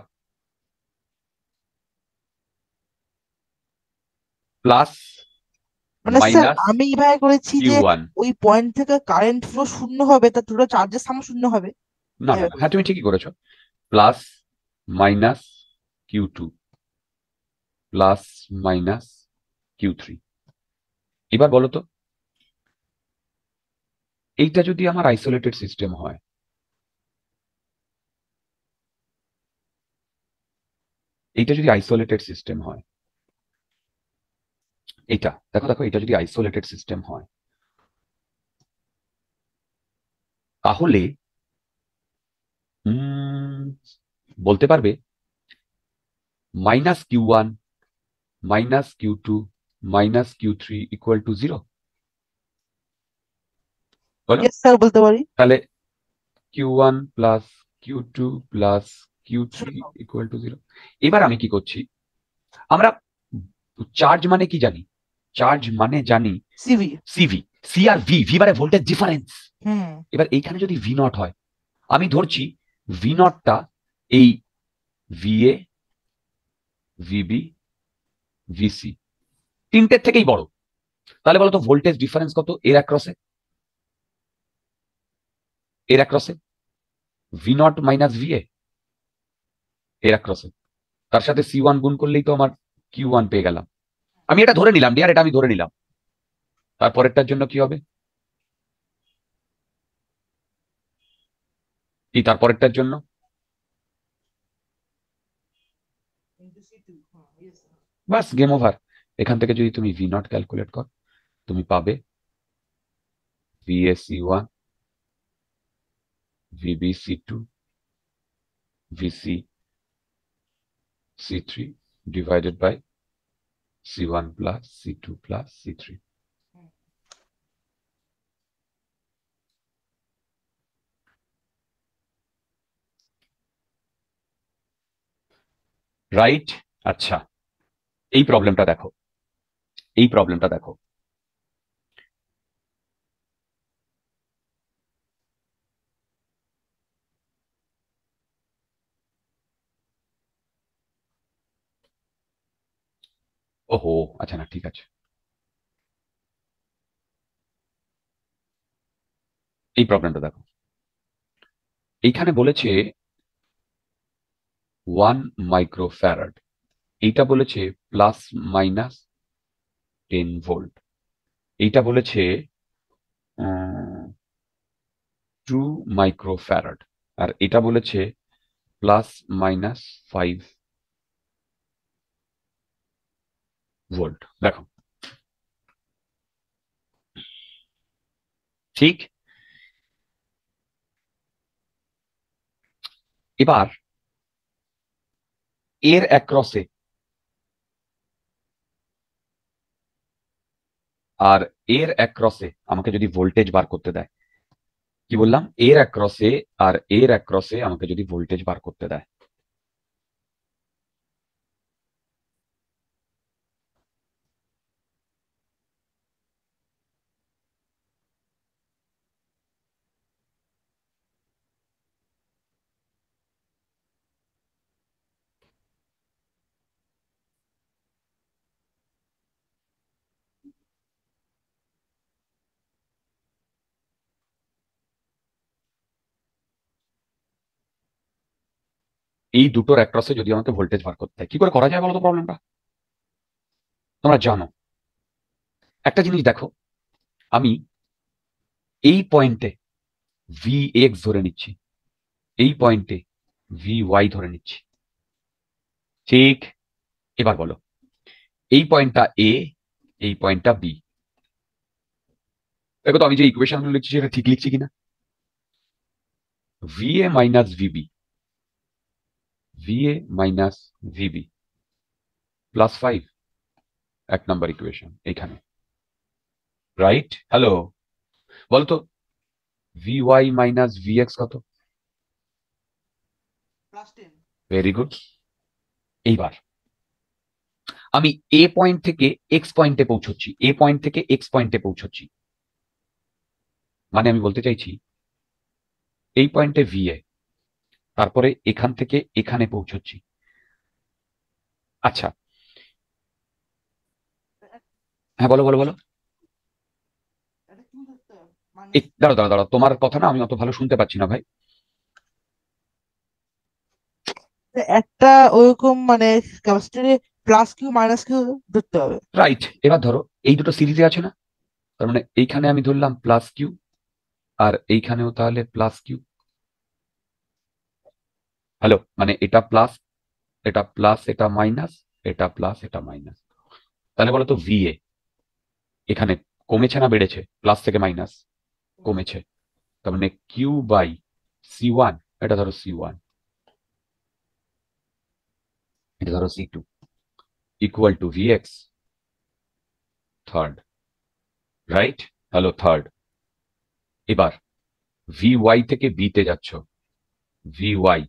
প্লাস মানে আমি ভাই করেছি যে ওই পয়েন্ট থেকে কারেন্ট ফ্লো শূন্য হবে তা টোটাল চার্জেস সাম শূন্য হবে না হ্যাঁ তুমি ঠিকই করেছো plus minus Q two plus minus Q three এবার বলো তো এইটা যদি আমার আইসোলেটেড সিস্টেম হয় এইটা যদি আইসোলেটেড সিস্টেম হয় এটা দেখো দেখো এটা যদি আইসোলেটেড সিস্টেম হয় তাহলে বলতে পারবে minus Q one minus Q two minus Q three equal to zero তাহলে Q one plus Q two plus Q three equal to zero এবার আমি কি করছি আমরা চার্জ মানে কি জানি চার্জ মানে জানি সিভি সিভি সি আর ভি ভি মানে ভোল্টেজ ডিফারেন্স এবার এইখানে যদি ভি নট হয় আমি ধরছি ভি নটটা এই ভিএ ভিবি ভিসি তিনটের থেকেই বড় তাহলে বলতো ভোল্টেজ ডিফারেন্স কত এর অ্যাক্রসে এর অ্যাক্রসে ভি নট মাইনাস ভি এর অ্যাক্রসে তার সাথে সি ওয়ান গুণ করলেই তো আমার কিউ ওয়ান পেয়ে গেলাম আমি এটা ধরে নিলাম ডিয়ার এটা আমি ধরে নিলাম তারপরেরটার জন্য কি হবে কি তারপরেরটার জন্য হ্যাঁ, বাস গেম ওভার এখান থেকে যদি তুমি v not ক্যালকুলেট কর তুমি পাবে vsc1 vbc2 vc c3 / c1 + c2 + c3 right আচ্ছা এই প্রবলেমটা দেখো এই প্রবলেমটা দেখো ওহো আচ্ছা না ঠিক আছে এই প্রবলেমটা দেখো এইখানে বলেছে ওয়ান ফ্যারাড এইটা বলেছে প্লাস মাইনাস টেন ভোল্ট এইটা বলেছে টু মাইক্রো ফ্যারাড আর এটা বলেছে প্লাস মাইনাস ফাইভ ভোল্ট দেখো ঠিক এবার এর অ্যাক্রসে আর এর অ্যাক্রসে আমাকে যদি ভোল্টেজ বার করতে দেয় কি বললাম এর অ্যাক্রসে আর এর অ্যাক্রসে আমাকে যদি ভোল্টেজ বার করতে দেয় এই দুটোর অ্যাক্রসে যদি আমাকে ভোল্টেজ বার করতে হয় কি করে করা যায় বলো তো প্রবলেমটা তোমরা জানো একটা জিনিস দেখো আমি এই পয়েন্টে ভি এক্স ধরে নিচ্ছি এই পয়েন্টে ভি ওয়াই ধরে নিচ্ছি ঠিক এবার বলো এই পয়েন্টটা এ এই পয়েন্টটা বি দেখো তো আমি যে ইকুয়েশনগুলো লিখছি সেটা ঠিক লিখছি কিনা V A minus VB VA minus VB plus five এক নাম্বার ইকুয়েশন এখানে রাইট হ্যালো বলতো V Y minus V X কত ভেরি গুড এইবার আমি এ পয়েন্ট থেকে এক্স পয়েন্টে পৌঁছচ্ছি এ পয়েন্ট থেকে এক্স পয়েন্টে পৌঁছচ্ছি মানে আমি বলতে চাইছি এই পয়েন্টে ভি এ তারপরে এখান থেকে এখানে পৌঁছচ্ছি আচ্ছা হ্যাঁ বলো বলো বলো দাঁড়ো দাঁড়ো দাঁড়ো তোমার কথা না আমি অত ভালো শুনতে পাচ্ছি না ভাই একটা ওরকম মানে প্লাস কিউ কিউ রাইট এবার ধরো এই দুটো আছে না তার মানে এইখানে আমি ধরলাম প্লাস কিউ আর এইখানেও তাহলে প্লাস কিউ হ্যালো মানে এটা প্লাস এটা প্লাস এটা মাইনাস এটা প্লাস এটা মাইনাস তাহলে বলতো ভি এখানে কমেছে না বেড়েছে প্লাস থেকে মাইনাস কমেছে তার মানে কিউ বাই সি ওয়ান এটা ধরো সি ওয়ান এটা ধরো C two equal to X third right hello third এবার ভি ওয়াই থেকে বিতে যাচ্ছ ভি ওয়াই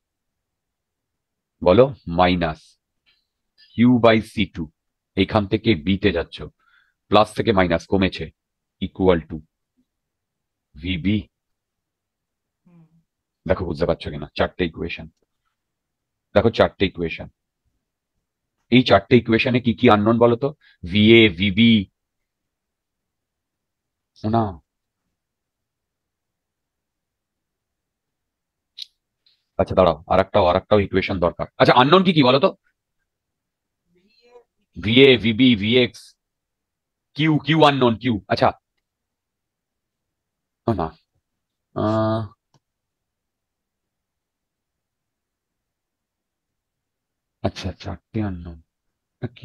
বলো minus Q by C two এখান থেকে বিতে যাচ্ছ প্লাস থেকে মাইনাস কমেছে ইকুয়াল টু ভিবি দেখো বুঝতে পারছো কিনা চারটে ইকুয়েশন দেখো চারটে ইকুয়েশন এই চারটে ইকুয়েশনে কি কি আননোন বলতো ভিএ ভিবি না আচ্ছা দাঁড়াও আরেকটা আরেকটা ইকুয়েশন দরকার আচ্ছা আননোন কি কি বলো তো va vb vx q q unknown q আচ্ছা ও না আচ্ছা চারটে আননোন q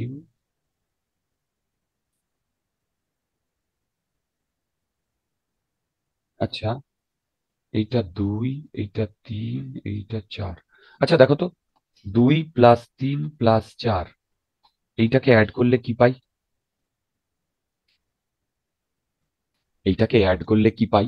अच्छा এইটা দুই এইটা তিন এইটা চার আচ্ছা দেখো তো দুই প্লাস তিন প্লাস চার এইটাকে অ্যাড করলে কি পাই এইটাকে অ্যাড করলে কি পাই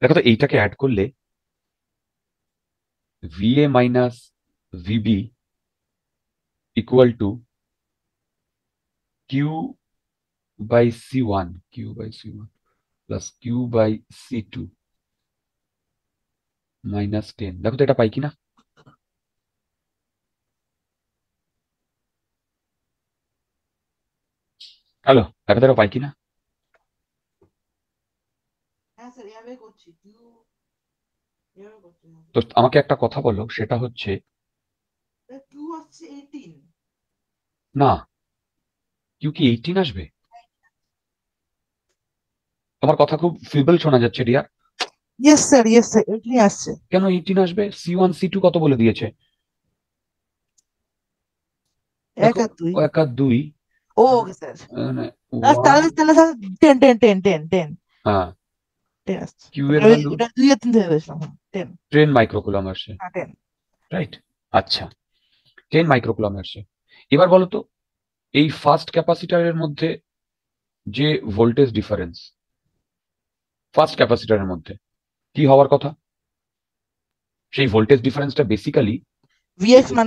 দেখো তো এইটাকে অ্যাড করলে VA minus VB equal to Q by C1, Q by C1 plus Q by C2 minus 10. দেখো তো এটা পাই কিনা হ্যালো এটা তো পাই কিনা হ্যাঁ তো আমাকে একটা কথা বলো সেটা হচ্ছে না কিউ কি এইটিন আসবে তোমার কথা খুব ফিবল শোনা যাচ্ছে dear yes sir yes sir eighteen আসছে কেন এইটিন আসবে সি ওয়ান সি টু কত বলে দিয়েছে এক দুই ও মানে, তাহলে তাহলে ten ten ten ten ten right আচ্ছা টেন মাইক্রোকুলাম আসছে এবার বলতো এই ফার্স্ট ক্যাপাসিটারের মধ্যে যে ভোল্টেজ ডিফারেন্স ফার্স্ট ক্যাপাসিটারের মধ্যে কি হওয়ার কথা সেই ভোল্টেজ ডিফারেন্সটা বেসিক্যালি vx va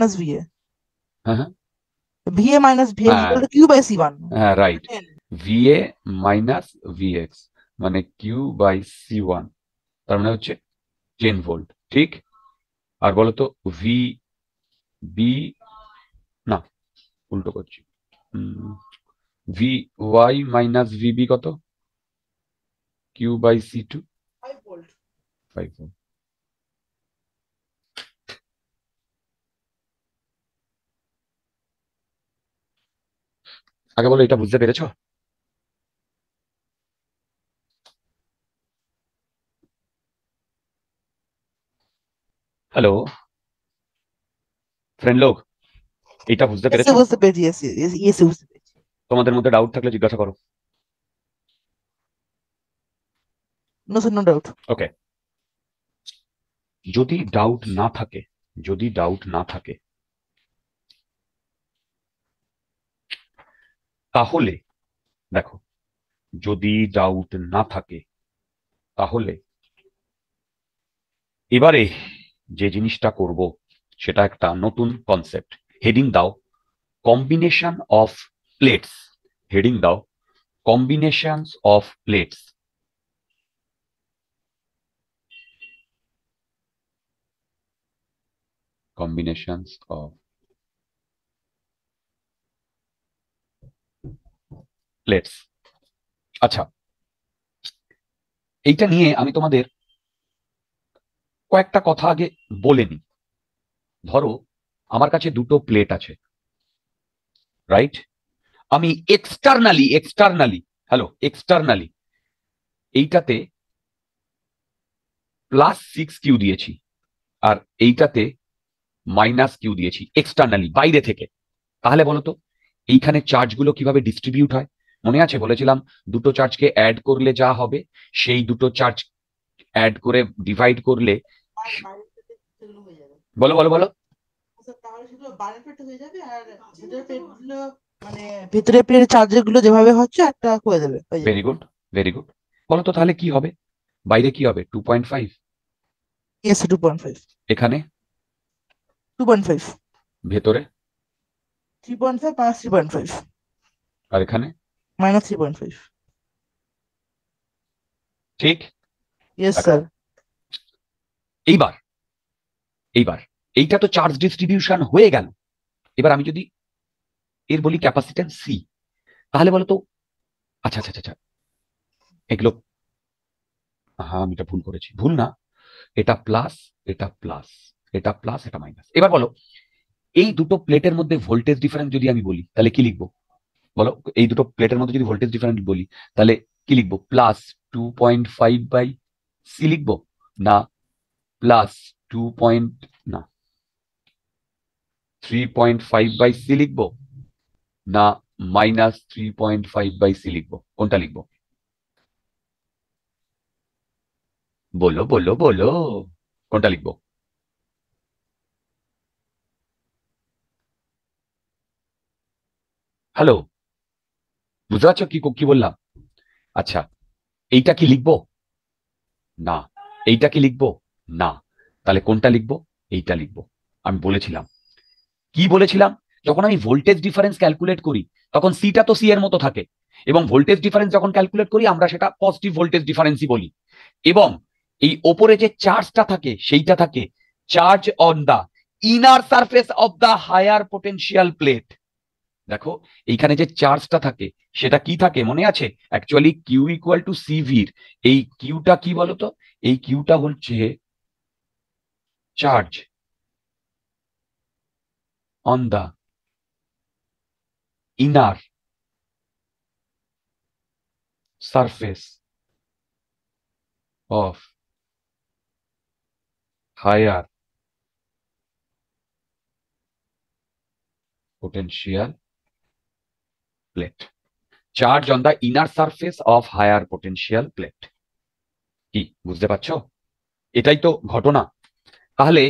হ্যাঁ হ্যাঁ va minus হ্যাঁ। q c1 হ্যাঁ রাইট va vx মানে q c1 তার মানে হচ্ছে 10 ভোল্ট ঠিক আর বলতো ভি v b না উল্টো করছি ভি ওয়াই মাইনাস ভিবি কত Q by C two five আগে বলো এটা বুঝতে পেরেছ হ্যালো ফ্রেন্ড লোক এটা বুঝতে পেরেছো বুঝতে পেরেছি ইয়েস বুঝতে পেরেছি তোমাদের মধ্যে ডাউট থাকলে জিজ্ঞাসা করো no sir no doubt okay যদি ডাউট না থাকে যদি ডাউট না থাকে তাহলে দেখো যদি ডাউট না থাকে তাহলে এবারে যে জিনিসটা করব সেটা একটা নতুন কনসেপ্ট হেডিং দাও কম্বিনেশন অফ প্লেটস হেডিং দাও combinations of plates combinations of plates আচ্ছা এইটা নিয়ে আমি তোমাদের কয়েকটা কথা আগে বলে নি ধরো আমার কাছে দুটো প্লেট আছে রাইট আমি এক্সটার্নালি এক্সটার্নালি হ্যালো এক্সটার্নালি এইটাতে প্লাস সিক্স কিউ দিয়েছি আর এইটাতে মাইনাস কিউ দিয়েছি এক্সটার্নালি বাইরে থেকে তাহলে বলতো এইখানে চার্জগুলো কিভাবে ডিস্ট্রিবিউট হয় মনে আছে বলেছিলাম দুটো চার্জকে অ্যাড করলে যা হবে সেই দুটো চার্জ অ্যাড করে ডিভাইড করলে বলো বলো বলো বারে পেট হয়ে ভিতরে পেট চার্জেস গুলো যেভাবে হচ্ছে একটা করে দেবে ভেরি গুড ভেরি গুড বলো তো তাহলে কি হবে বাইরে কি হবে two point five yes two point five এখানে টু পয়েন্ট ফাইভ ভেতরে three point five minus three point five আর এখানে মাইনাস থ্রি পয়েন্ট ফাইভ ঠিক ইয়েস স্যার আচ্ছা। এইবার এইবার এইটা তো চার্জ ডিস্ট্রিবিউশন হয়ে গেল এবার আমি যদি এর বলি ক্যাপাসিট্যান্স সি তাহলে বলো তো আচ্ছা, আচ্ছা আচ্ছা আচ্ছা এগুলো হ্যাঁ আমি এটা ভুল করেছি ভুল না এটা প্লাস এটা প্লাস এটা প্লাস এটা মাইনাস এবার বলো এই দুটো প্লেটের মধ্যে ভোল্টেজ ডিফারেন্স যদি আমি বলি তাহলে কি লিখবো বলো এই দুটো প্লেটের মধ্যে যদি ভোল্টেজ ডিফারেন্স বলি তাহলে কি লিখবো plus two point five by C লিখবো না প্লাস টু পয়েন্ট না three point five by C লিখবো না minus three point five by C লিখবো কোনটা লিখবো বলো বলো বলো কোনটা লিখবো হ্যালো বুঝতে পারছো কি কি বললাম আচ্ছা এইটা কি লিখবো না এইটা কি লিখবো না তাহলে কোনটা লিখবো এইটা লিখবো আমি বলেছিলাম কি বলেছিলাম যখন আমি ভোল্টেজ ডিফারেন্স ক্যালকুলেট করি তখন সিটা তো সি এর মতো থাকে এবং ভোল্টেজ ডিফারেন্স যখন ক্যালকুলেট করি আমরা সেটা পজিটিভ ভোল্টেজ ডিফারেন্সই বলি এবং এই ওপরে যে চার্জটা থাকে সেইটা থাকে charge on the inner surface of the higher potential plate দেখো এইখানে যে চার্জটা থাকে সেটা কি থাকে মনে আছে অ্যাকচুয়ালি কিউ ইকুয়াল টু সিভির এই কিউটা কি বলতো এই কিউটা হচ্ছে charge on the inner surface of higher potential plate. Charge on the inner surface of higher potential plate. কি বুঝতে পারছো এটাই তো ঘটনা তাহলে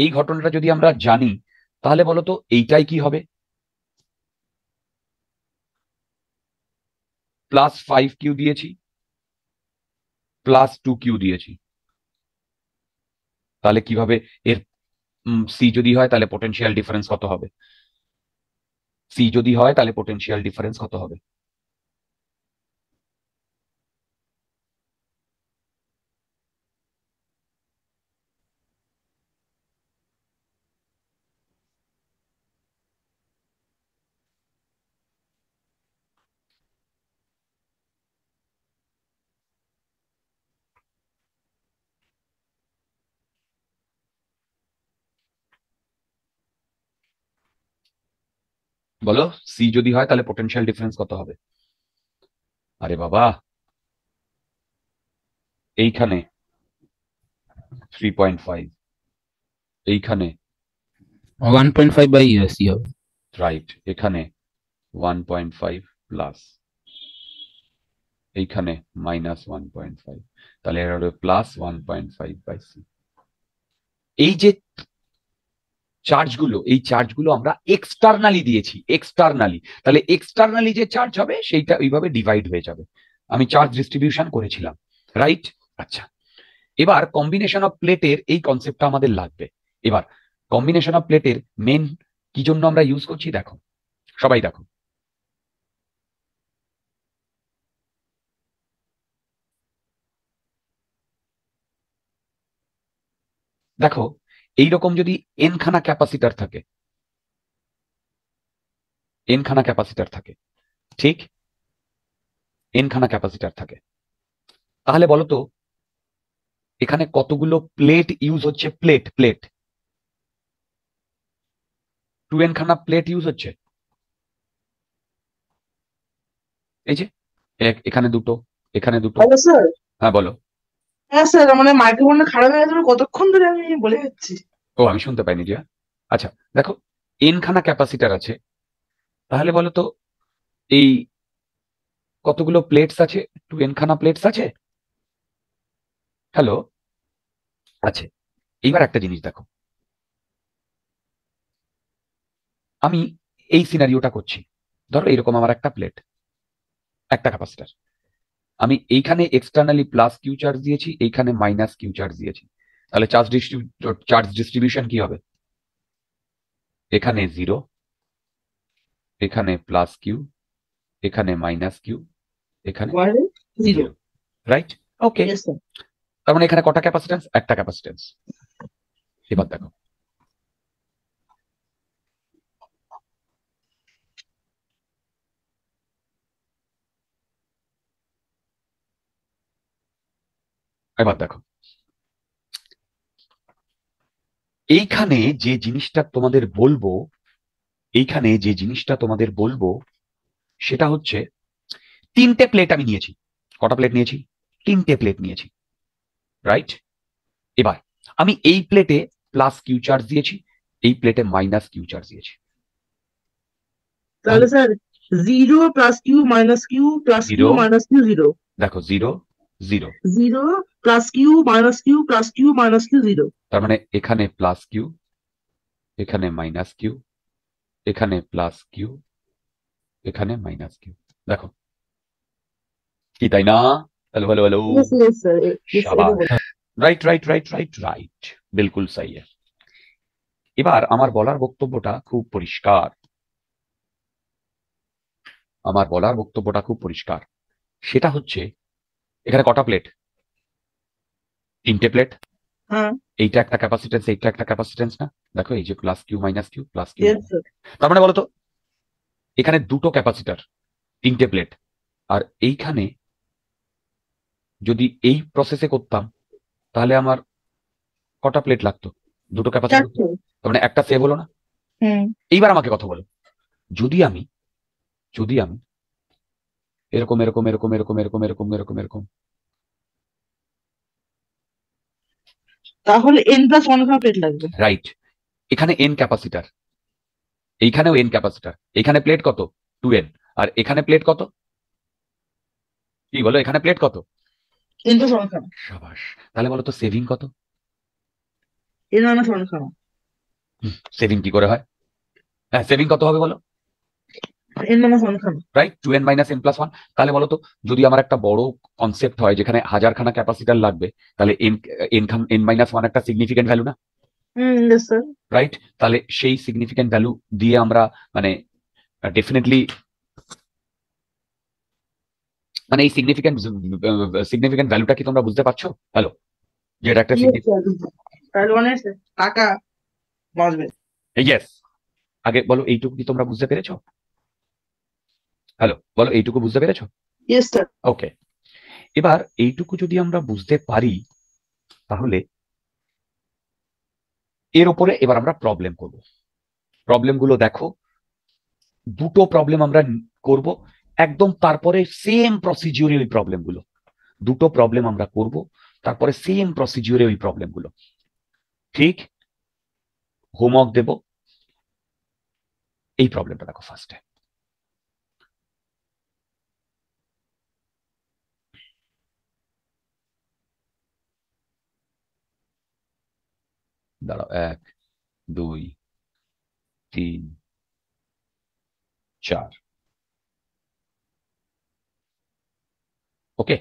এই ঘটনাটা যদি আমরা জানি তাহলে বলতো এইটাই কি হবে প্লাস ফাইভ কিউ দিয়েছি প্লাস টু কিউ দিয়েছি তাহলে কিভাবে এর সি যদি হয় তাহলে পোটেন্সিয়াল ডিফারেন্স কত হবে সি যদি হয় তাহলে পোটেন্সিয়াল ডিফারেন্স কত হবে বলো সি যদি হয় তাহলে পোটেনশিয়াল ডিফারেন্স কত হবে আরে বাবা এইখানে থ্রি পয়েন্ট ফাইভ এইখানে one point five by C হবে রাইট এখানে ওয়ান পয়েন্ট ফাইভ প্লাস এইখানে মাইনাস ওয়ান পয়েন্ট ফাইভ তাহলে এর হবে plus one point five by C এই যে চার্জগুলো এই চার্জগুলো আমরা এক্সটার্নালি দিয়েছি এক্সটার্নালি তাহলে এক্সটার্নালি যে চার্জ হবে সেইটা ওইভাবে ডিভাইড হয়ে যাবে আমি চার্জ ডিস্ট্রিবিউশন করেছিলাম রাইট আচ্ছা এবার কম্বিনেশন অফ প্লেটের এই কনসেপ্টটা আমাদের লাগবে এবার কম্বিনেশন অফ প্লেটের মেন কি জন্য আমরা ইউজ করছি দেখো সবাই দেখো দেখো এইরকম যদি এনখানা ক্যাপাসিটার থাকে এনখানা ক্যাপাসিটার থাকে ঠিক এনখানা ক্যাপাসিটার থাকে তাহলে বলতো এখানে কতগুলো প্লেট ইউজ হচ্ছে প্লেট প্লেট টু এনখানা প্লেট ইউজ হচ্ছে এই যে এখানে দুটো এখানে দুটো হ্যাঁ বলো স্যার মানে মাইক্রোফোনটা খারাপ হয়ে গেছে কতক্ষণ ধরে আমি বলে যাচ্ছি ও আমি শুনতে পাইনি রিয়া আচ্ছা দেখো এনখানা ক্যাপাসিটার আছে তাহলে বলো তো এই কতগুলো প্লেটস আছে টু এনখানা প্লেটস আছে হ্যালো আছে আচ্ছা, এইবার একটা জিনিস দেখো আমি এই সিনারিওটা করছি ধরো এরকম আমার একটা প্লেট একটা ক্যাপাসিটার আমি এইখানে এক্সটার্নালি প্লাস কিউ চার্জ দিয়েছি এইখানে মাইনাস কিউ চার্জ দিয়েছি তাহলে চার্জ চার্জ ডিস্ট্রিবিউশন কি হবে এখানে জিরো এখানে প্লাস কিউ এখানে মাইনাস কিউ এখানে রাইট ওকে তার মানে এখানে কটা ক্যাপাসিটেন্স একটা ক্যাপাসিটেন্স এবার দেখো এবার দেখো এইখানে যে জিনিসটা তোমাদের বলবো এইখানে যে জিনিসটা তোমাদের বলবো সেটা হচ্ছে তিনটে প্লেট আমি নিয়েছি কটা প্লেট নিয়েছি তিনটে প্লেট নিয়েছি রাইট এবার আমি এই প্লেটে প্লাস কিউ চার্জ দিয়েছি এই প্লেটে মাইনাস কিউ চার্জ দিয়েছি তাহলে sir zero plus Q minus Q plus Q minus Q zero দেখো zero zero zero plus Q minus Q plus Q minus Q zero তার মানে এখানে প্লাস কিউ এখানে মাইনাস কিউ এখানে প্লাস কিউ এখানে minus Q দেখো কি তাই না hello hello hello right right right right right বিলকুল সাই এবার আমার বলার বক্তব্যটা খুব পরিষ্কার আমার বলার বক্তব্যটা খুব পরিষ্কার সেটা হচ্ছে এখানে কটা প্লেট তিনটে প্লেট এইটা একটা ক্যাপাসিটেন্স এইটা একটা ক্যাপাসিটেন্স না দেখো এই যে plus Q minus Q plus Q তার মানে বলতো এখানে দুটো ক্যাপাসিটার তিনটে প্লেট আর এইখানে যদি এই প্রসেসে করতাম তাহলে আমার কটা প্লেট লাগতো দুটো ক্যাপাসিটার তার মানে একটা সেভ হলো না এইবার আমাকে কথা বলো যদি আমি যদি আমি এরকম এরকম এরকম এরকম এরকম এরকম এরকম এরকম তাহলে এন প্লাস ওয়ান প্লেট লাগবে রাইট এখানে এন ক্যাপাসিটার এইখানেও এন ক্যাপাসিটার এখানে প্লেট কত টু এন আর এখানে প্লেট কত কি বলো এখানে প্লেট কত সাবাস তাহলে বলো তো সেভিং কত এন সংখ্যা সেভিং কি করে হয় হ্যাঁ সেভিং কত হবে বলো তাহলে বলতো যদি আমার একটা বড় কনসেপ্ট হয় যেখানে হাজারখানা ক্যাপাসিটার লাগবে তাহলে এন মাইনাস ওয়ান একটা সিগনিফিকেন্ট ভ্যালু না রাইট তাহলে সেই সিগনিফিকেন্ট ভ্যালু দিয়ে আমরা মানে ডেফিনেটলি মানে এই সিগনিফিকেন্ট সিগনিফিকেন্ট ভ্যালুটা কি তোমরা বুঝতে পারছো হ্যালো যেটা একটা মানে টাকা ইয়েস আগে বলো এইটুকু কি তোমরা বুঝতে পেরেছো হ্যালো বলো এইটুকু বুঝতে পেরেছো ওকে এবার এইটুকু যদি আমরা বুঝতে পারি তাহলে এর উপরে এবার আমরা প্রবলেম করব প্রবলেমগুলো দেখো দুটো প্রবলেম আমরা করব একদম তারপরে সেম প্রসিজিওরে ওই প্রবলেমগুলো দুটো প্রবলেম আমরা করব তারপরে সেম প্রসিজিওরে ওই প্রবলেমগুলো ঠিক হোমওয়ার্ক দেব এই প্রবলেমটা দেখো ফার্স্টে দাঁড়াও এক দুই তিন চার ওকে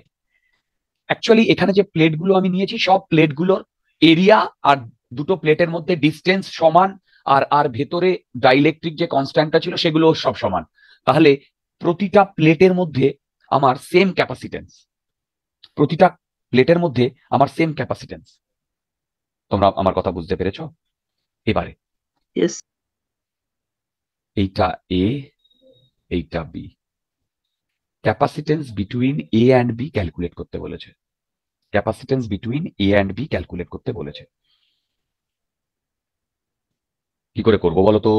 অ্যাকচুয়ালি এখানে যে প্লেটগুলো আমি নিয়েছি সব প্লেটগুলোর এরিয়া আর দুটো প্লেটের মধ্যে ডিস্টেন্স সমান আর আর ভেতরে ডাইলেকট্রিক যে কনস্ট্যান্টটা ছিল সেগুলো সব সমান তাহলে প্রতিটা প্লেটের মধ্যে আমার সেম ক্যাপাসিটেন্স প্রতিটা প্লেটের মধ্যে আমার সেম ক্যাপাসিটেন্স তোমরা আমার কথা বুঝতে পেরেছ এবারে এইটা এ এইটা B capacitance between A and B calculate করতে বলেছে capacitance between A and B calculate করতে বলেছে কি করে করবো বলো তো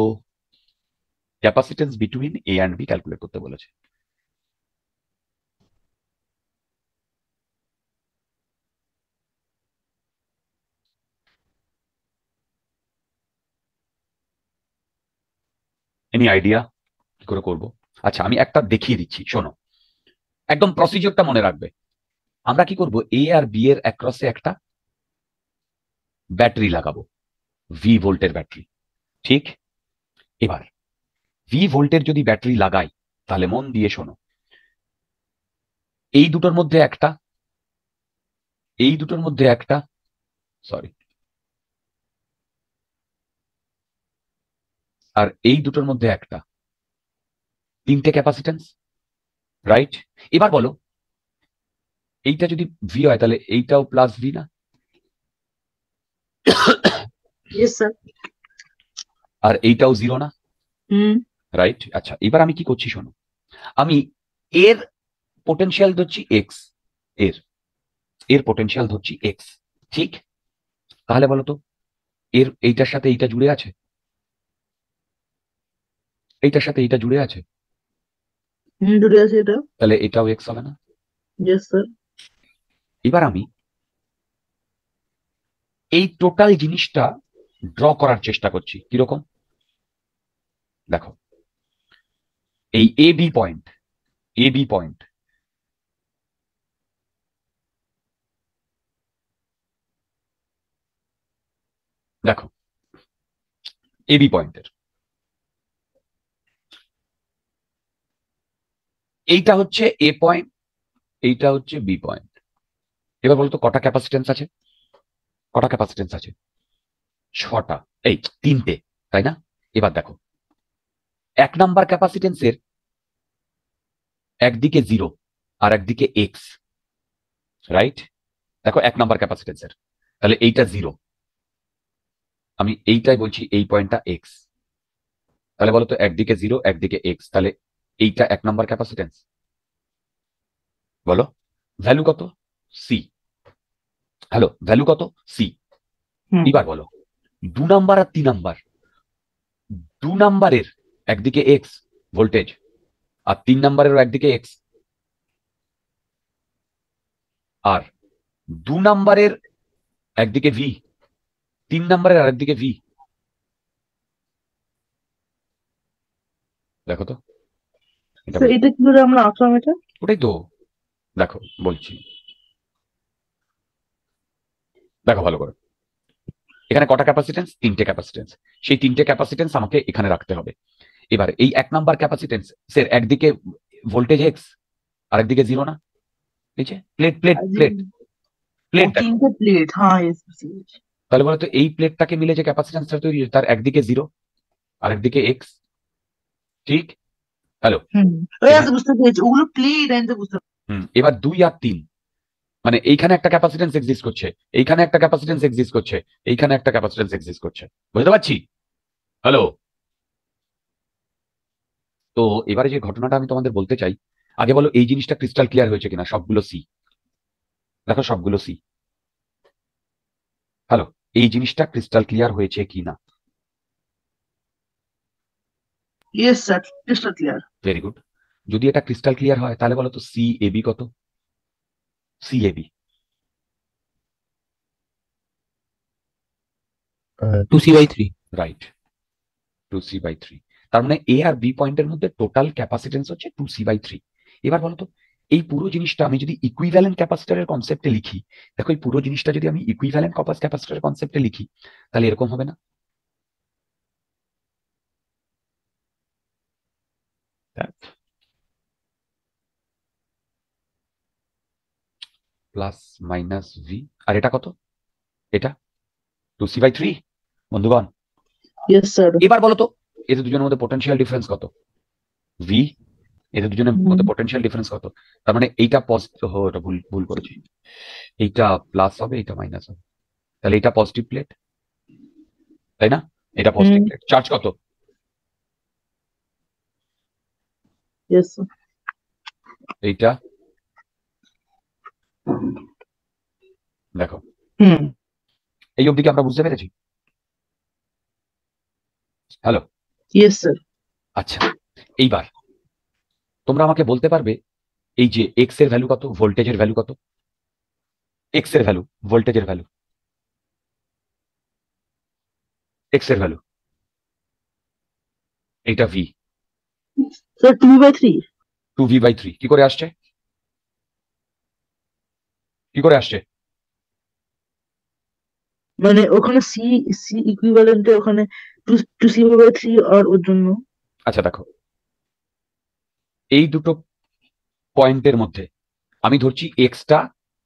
capacitance between A and B calculate করতে বলেছে এনি আইডিয়া কি করে করব আচ্ছা আমি একটা দেখিয়ে দিচ্ছি শোনো একদম প্রসিজিওরটা মনে রাখবে আমরা কি করব এ আর বি এর অ্যাক্রসে একটা ব্যাটারি লাগাবো ভি ভোল্টের ব্যাটারি ঠিক এবার ভি ভোল্টের যদি ব্যাটারি লাগাই তাহলে মন দিয়ে শোনো এই দুটোর মধ্যে একটা এই দুটোর মধ্যে একটা সরি আর এই দুটোর মধ্যে একটা তিনটে ক্যাপাসিটেন্স রাইট এবার বলো এইটা যদি ভি হয় তাহলে এইটাও প্লাস ভি না আর এইটাও জিরো না রাইট আচ্ছা এবার আমি কি করছি শোনো আমি এর পোটেনশিয়াল ধরছি এক্স এর এর পোটেনশিয়াল ধরছি এক্স ঠিক তাহলে বলো তো এর এইটার সাথে এইটা জুড়ে আছে এইটার সাথে এটা জুড়ে আছে জুড়ে আছে এটা তাহলে এটাও এক্স হবে না यस স্যার এবার আমি এই টোটাল জিনিসটা ড্র করার চেষ্টা করছি কিরকম দেখো এই A B point A B point দেখো বি পয়েন্টের এইটা হচ্ছে এ পয়েন্ট এইটা হচ্ছে বি পয়েন্ট এবার বলতো কটা ক্যাপাসিটেন্স আছে কটা ক্যাপাসিটেন্স আছে ছটা এই তিনটে তাই না এবার দেখো এক নাম্বার এর একদিকে জিরো আর একদিকে এক্স রাইট দেখো এক নাম্বার এর তাহলে এইটা জিরো আমি এইটাই বলছি এই পয়েন্টটা এক্স তাহলে বলতো একদিকে জিরো একদিকে এক্স তাহলে এইটা এক নম্বর ক্যাপাসিটেন্স বলো ভ্যালু কত সি হ্যালো ভ্যালু কত সি এবার বলো দু নাম্বার আর তিন নাম্বার দু নাম্বারের একদিকে এক্স ভোল্টেজ আর তিন নাম্বারের একদিকে এক্স আর দু নাম্বারের একদিকে ভি তিন নাম্বারের আরেকদিকে ভি দেখো তো দেখো বলছি দেখো ভালো করে এখানে কটা ক্যাপাসিটেন্স তিনটে ক্যাপাসিটেন্স সেই তিনটে ক্যাপাসিটেন্স আমাকে এখানে রাখতে হবে এবার এই এক নাম্বার ক্যাপাসিটেন্স এর একদিকে ভোল্টেজ এক্স আরেকদিকে জিরো না ঠিক আছে plate plate plate plate plate হ্যাঁ তাহলে বলতো এই প্লেটটাকে মিলে যে ক্যাপাসিটেন্সটা তৈরি তার একদিকে জিরো আরেকদিকে এক্স ঠিক হ্যালো এবার দুই আর তিন মানে এইখানে একটা ক্যাপাসিটেন্স এক্সিস্ট করছে এইখানে একটা ক্যাপাসিটেন্স এক্সিস্ট করছে এইখানে একটা ক্যাপাসিটেন্স এক্সিস্ট করছে বুঝতে পারছি হ্যালো তো এবারে যে ঘটনাটা আমি তোমাদের বলতে চাই আগে বলো এই জিনিসটা ক্রিস্টাল ক্লিয়ার হয়েছে কিনা সবগুলো সি দেখো সবগুলো সি হ্যালো এই জিনিসটা ক্রিস্টাল ক্লিয়ার হয়েছে কিনা yes sir crystal clear very good যদি এটা ক্রিস্টাল ক্লিয়ার হয় তাহলে বলো তো সি এবি কত C AB two C by three right two C by three তার মানে এ আর বি পয়েন্টের মধ্যে টোটাল ক্যাপাসিটেন্স হচ্ছে টু সি বাই থ্রি এবার বলতো এই পুরো জিনিসটা আমি যদি ইকুইভ্যালেন্ট ক্যাপাসিটারের কনসেপ্টে লিখি দেখো এই পুরো জিনিসটা যদি আমি ইকুইভ্যালেন্ট কপাস ক্যাপাসিটারের কনসেপ্টে লিখি তাহলে এরকম হবে না প্লাস মাইনাস ভি আর এটা কত এটা টু সি বাই থ্রি বন্ধুগণ এবার বলতো এদের দুজনের মধ্যে পোটেনশিয়াল ডিফারেন্স কত ভি এদের দুজনের মধ্যে পোটেনশিয়াল ডিফারেন্স কত তার মানে এইটা পজিটিভ এটা ভুল ভুল করেছি এইটা প্লাস হবে এটা মাইনাস হবে তাহলে এটা পজিটিভ প্লেট তাই না এটা পজিটিভ প্লেট চার্জ কত এইটা দেখো এই অবধি কি আমরা বুঝতে পেরেছি হ্যালো আচ্ছা এইবার তোমরা আমাকে বলতে পারবে এই যে এক্স এর ভ্যালু কত ভোল্টেজের ভ্যালু কত এক্স এর ভ্যালু ভোল্টেজের ভ্যালু এক্স এর ভ্যালু এইটা V two V by three two V by three কি করে আসছে কি করে আসছে মানে ওখানে সি সি ইকুইভ্যালেন্টে ওখানে two two C by three আর ওর জন্য আচ্ছা দেখো এই দুটো পয়েন্টের মধ্যে আমি ধরছি এক্সটা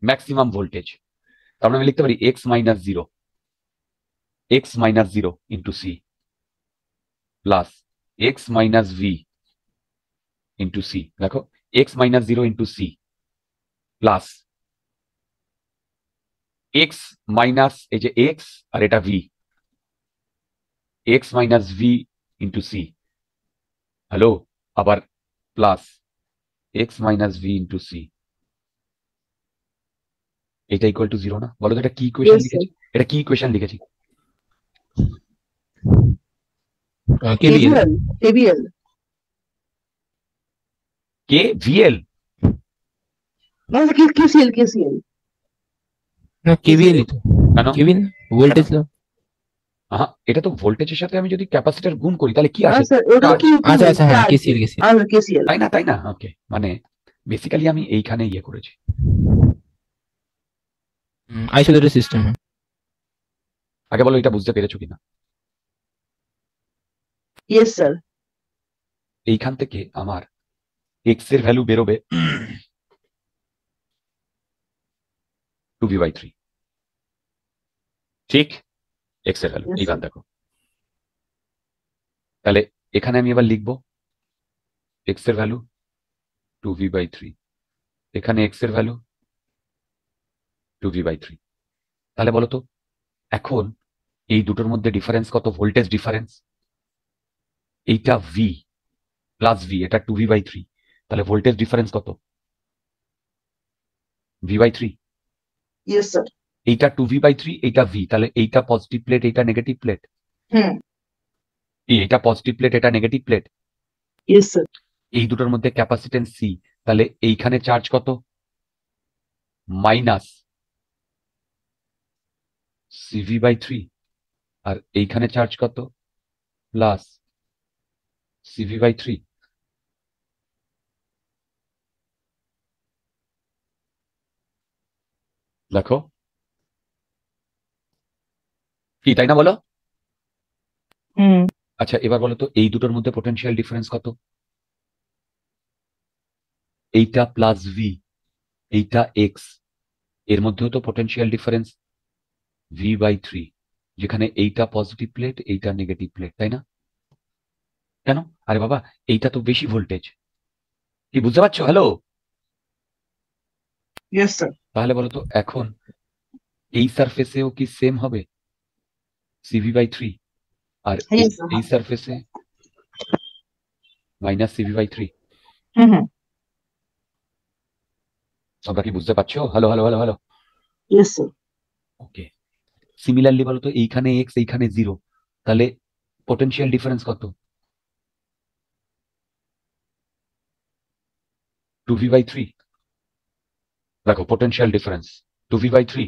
ম্যাক্সিমাম ভোল্টেজ তার মানে আমি লিখতে পারি x minus zero x minus zero into C plus x minus V into C দেখো x minus zero into C plus x minus এই যে এক্স আর এটা V x minus V into C hello আবার plus x minus V into C এটা equal to zero না বলো তো এটা কি ইকুয়েশন লিখেছি এটা কি ইকুয়েশন লিখেছি KVL KVL K VL KCL KCL না কেভিএল তো কেন কেভিএল ভোল্টেজ ল হ্যাঁ এটা তো ভোল্টেজের সাথে আমি যদি ক্যাপাসিটর গুণ করি তাহলে কি আচ্ছা, আসে আচ্ছা আচ্ছা হ্যাঁ কেসিএল কেসিএল কেসিএল তাই না তাই না ওকে মানে বেসিক্যালি আমি এইখানে ইয়ে করেছি আইসোলেটেড সিস্টেম আগে বলো এটা বুঝতে পেরেছো কিনা ইয়েস স্যার এইখান থেকে আমার এক্স এর ভ্যালু বেরোবে টু বি বাই থ্রি ঠিক এক্স এর ভ্যালু এইখান দেখো তাহলে এখানে আমি এবার লিখব এক্স এর value two V by three এখানে এক্স এর value two V by three তাহলে বলো তো এখন এই দুটোর মধ্যে ডিফারেন্স কত ভোল্টেজ ডিফারেন্স এইটা ভি প্লাস ভি এটা টু ভি বাই থ্রি তাহলে ভোল্টেজ ডিফারেন্স কত ভি বাই থ্রি এইটা টু ভি বাই থ্রি এইটা ভি তাহলে এইটা পজিটিভ প্লেট এইটা নেগেটিভ প্লেট এইটা পজিটিভ প্লেট এটা নেগেটিভ প্লেট এই দুটোর মধ্যে ক্যাপাসিটেন্স সি তাহলে এইখানে চার্জ কত মাইনাস সিভি বাই থ্রি আর এইখানে চার্জ কত প্লাস সিভি বাই থ্রি দেখো কি তাই না বলো আচ্ছা এবার বলো তো এই দুটোর মধ্যে পোটেনশিয়াল ডিফারেন্স কত এইটা প্লাস ভি এইটা এক্স এর মধ্যেও তো potential difference V by three যেখানে এইটা পজিটিভ প্লেট এইটা নেগেটিভ প্লেট তাই না কেন আরে বাবা এইটা তো বেশি ভোল্টেজ কি বুঝতে পারছো হ্যালো তাহলে বলো তো এখন এই সারফেসেও কি সেম হবে सी वी बाई थ्री और ई सरफेस है माइनस सी बाई थ्री सब की बुझते पाच्छो hello hello hello hello yes sir okay similarly बोलो तो এইখানে x এইখানে 0 তাহলে পটেনশিয়াল ডিফারেন্স কত 2v/3 দেখো potential difference 2v/3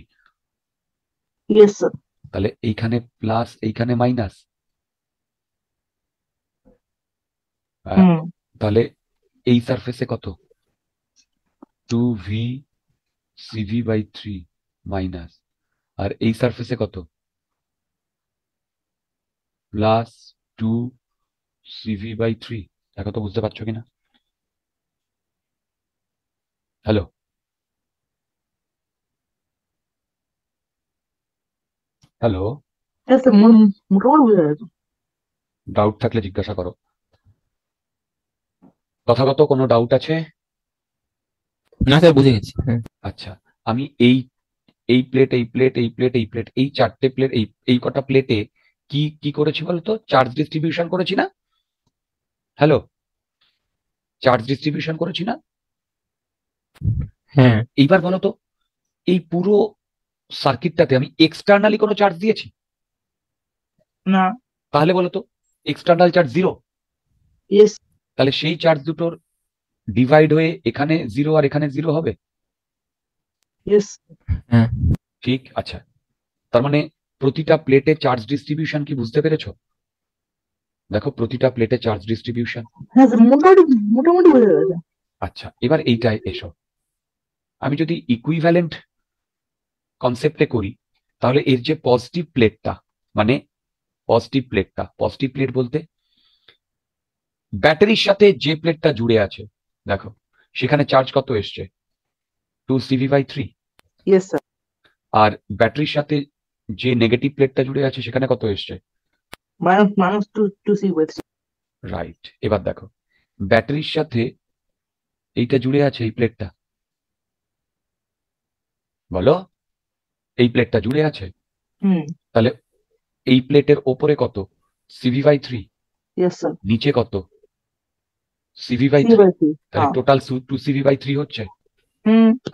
yes sir তাহলে এইখানে প্লাস এইখানে মাইনাস তাহলে এই সারফেসে কত two V CV by three minus আর এই সারফেসে কত plus two CV by three এখন তো বুঝতে পারছো কিনা হ্যালো হ্যালো ডাউট hmm. থাকলে জিজ্ঞাসা করো তথাগত কোনো ডাউট আছে না স্যার বুঝে গেছি হ্যাঁ। আচ্ছা আমি এই এই প্লেট এই প্লেট এই প্লেট এই প্লেট এই চারটে প্লেট এই এই কটা প্লেটে কি কি করেছি বলতো চার্জ ডিস্ট্রিবিউশন করেছি না হ্যালো চার্জ ডিস্ট্রিবিউশন করেছি না হ্যাঁ এইবার বলো তো এই পুরো সার্কিটটাতে আমি এক্সটার্নালি কোনো চার্জ দিয়েছি না তাহলে বলো তো এক্সটার্নাল চার্জ জিরো তাহলে সেই চার্জ দুটোর ডিভাইড হয়ে এখানে জিরো আর এখানে জিরো হবে হ্যাঁ। ঠিক আচ্ছা তার মানে প্রতিটা প্লেটে চার্জ ডিস্ট্রিবিউশন কি বুঝতে পেরেছো দেখো প্রতিটা প্লেটে চার্জ ডিস্ট্রিবিউশন মোটামুটি আচ্ছা এবার এইটাই এসো আমি যদি ইকুইভ্যালেন্ট কনসেপ্টে করি তাহলে এর যে পজিটিভ প্লেটটা মানে পজিটিভ প্লেটটা পজিটিভ প্লেট বলতে ব্যাটারির সাথে যে প্লেটটা জুড়ে আছে দেখো সেখানে চার্জ কত এসছে টু সিভি বাই থ্রি আর ব্যাটারির সাথে যে নেগেটিভ প্লেটটা জুড়ে আছে সেখানে কত এসছে রাইট এবার দেখো ব্যাটারির সাথে এইটা জুড়ে আছে এই প্লেটটা বলো এই প্লেটটা জুড়ে আছে তাহলে এই প্লেটের ওপরে কত সিভি বাই থ্রি নিচে কত সিভি বাই থ্রি তাহলে total two CV by three হচ্ছে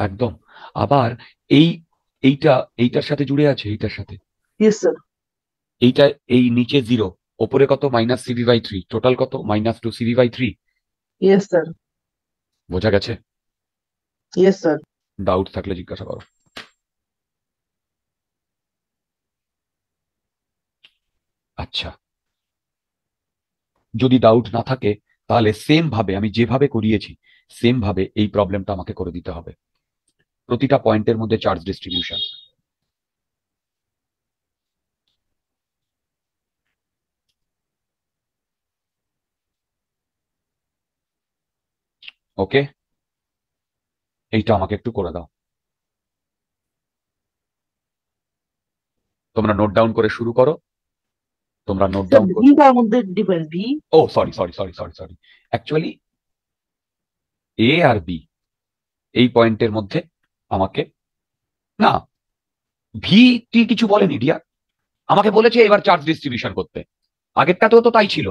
একদম আবার এই এইটা এইটার সাথে জুড়ে আছে এইটার সাথে এইটা এই নিচে জিরো ওপরে কত minus CV by three total কত minus two CV by three বোঝা গেছে ডাউট থাকলে জিজ্ঞাসা করো আচ্ছা যদি ডাউট না থাকে তাহলে সেম ভাবে আমি যেভাবে করিয়েছি সেম ভাবে এই প্রবলেমটা আমাকে করে দিতে হবে প্রতিটা পয়েন্টের মধ্যে চার্জ ডিস্ট্রিবিউশন ওকে এইটা আমাকে একটু করে দাও তোমরা নোট ডাউন করে শুরু করো তোমরা নোট ডাউন করো ভিটার মধ্যে ডিফারেন্স ভি ও sorry sorry sorry sorry sorry actually A আর বি এই পয়েন্টের মধ্যে আমাকে না ভি টি কিছু বলেনি ডিয়ার আমাকে বলেছে এবার চার্জ ডিস্ট্রিবিউশন করতে আগেরটাতেও তো তাই ছিল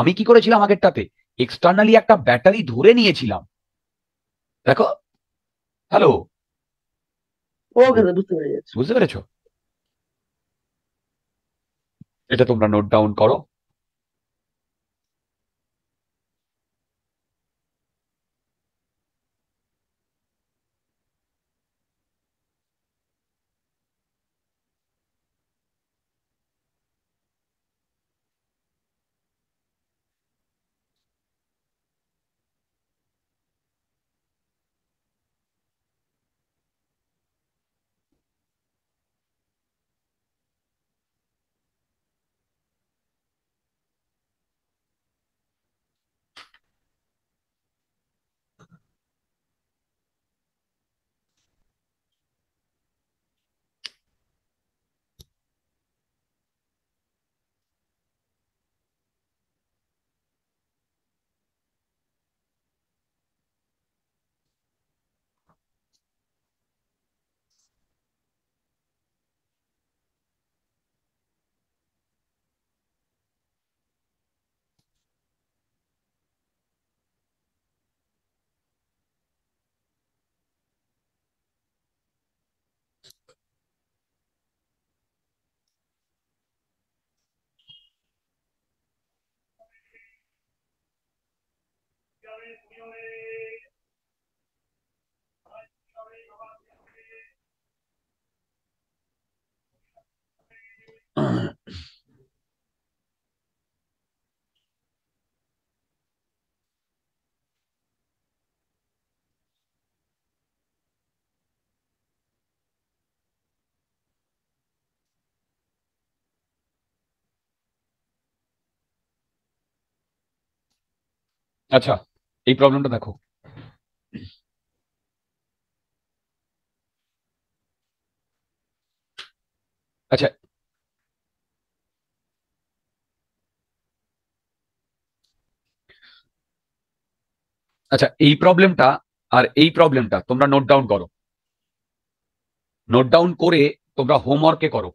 আমি কি করেছিলাম আগেরটাতে এক্সটার্নালি একটা ব্যাটারি ধরে নিয়েছিলাম দেখো হ্যালো বুঝতে পেরেছ এটা তোমরা নোট ডাউন করো अच्छा এই প্রবলেমটা দেখো আচ্ছা আচ্ছা এই প্রবলেমটা আর এই প্রবলেমটা তোমরা নোট ডাউন করো নোট ডাউন করে তোমরা হোমওয়ার্কে করো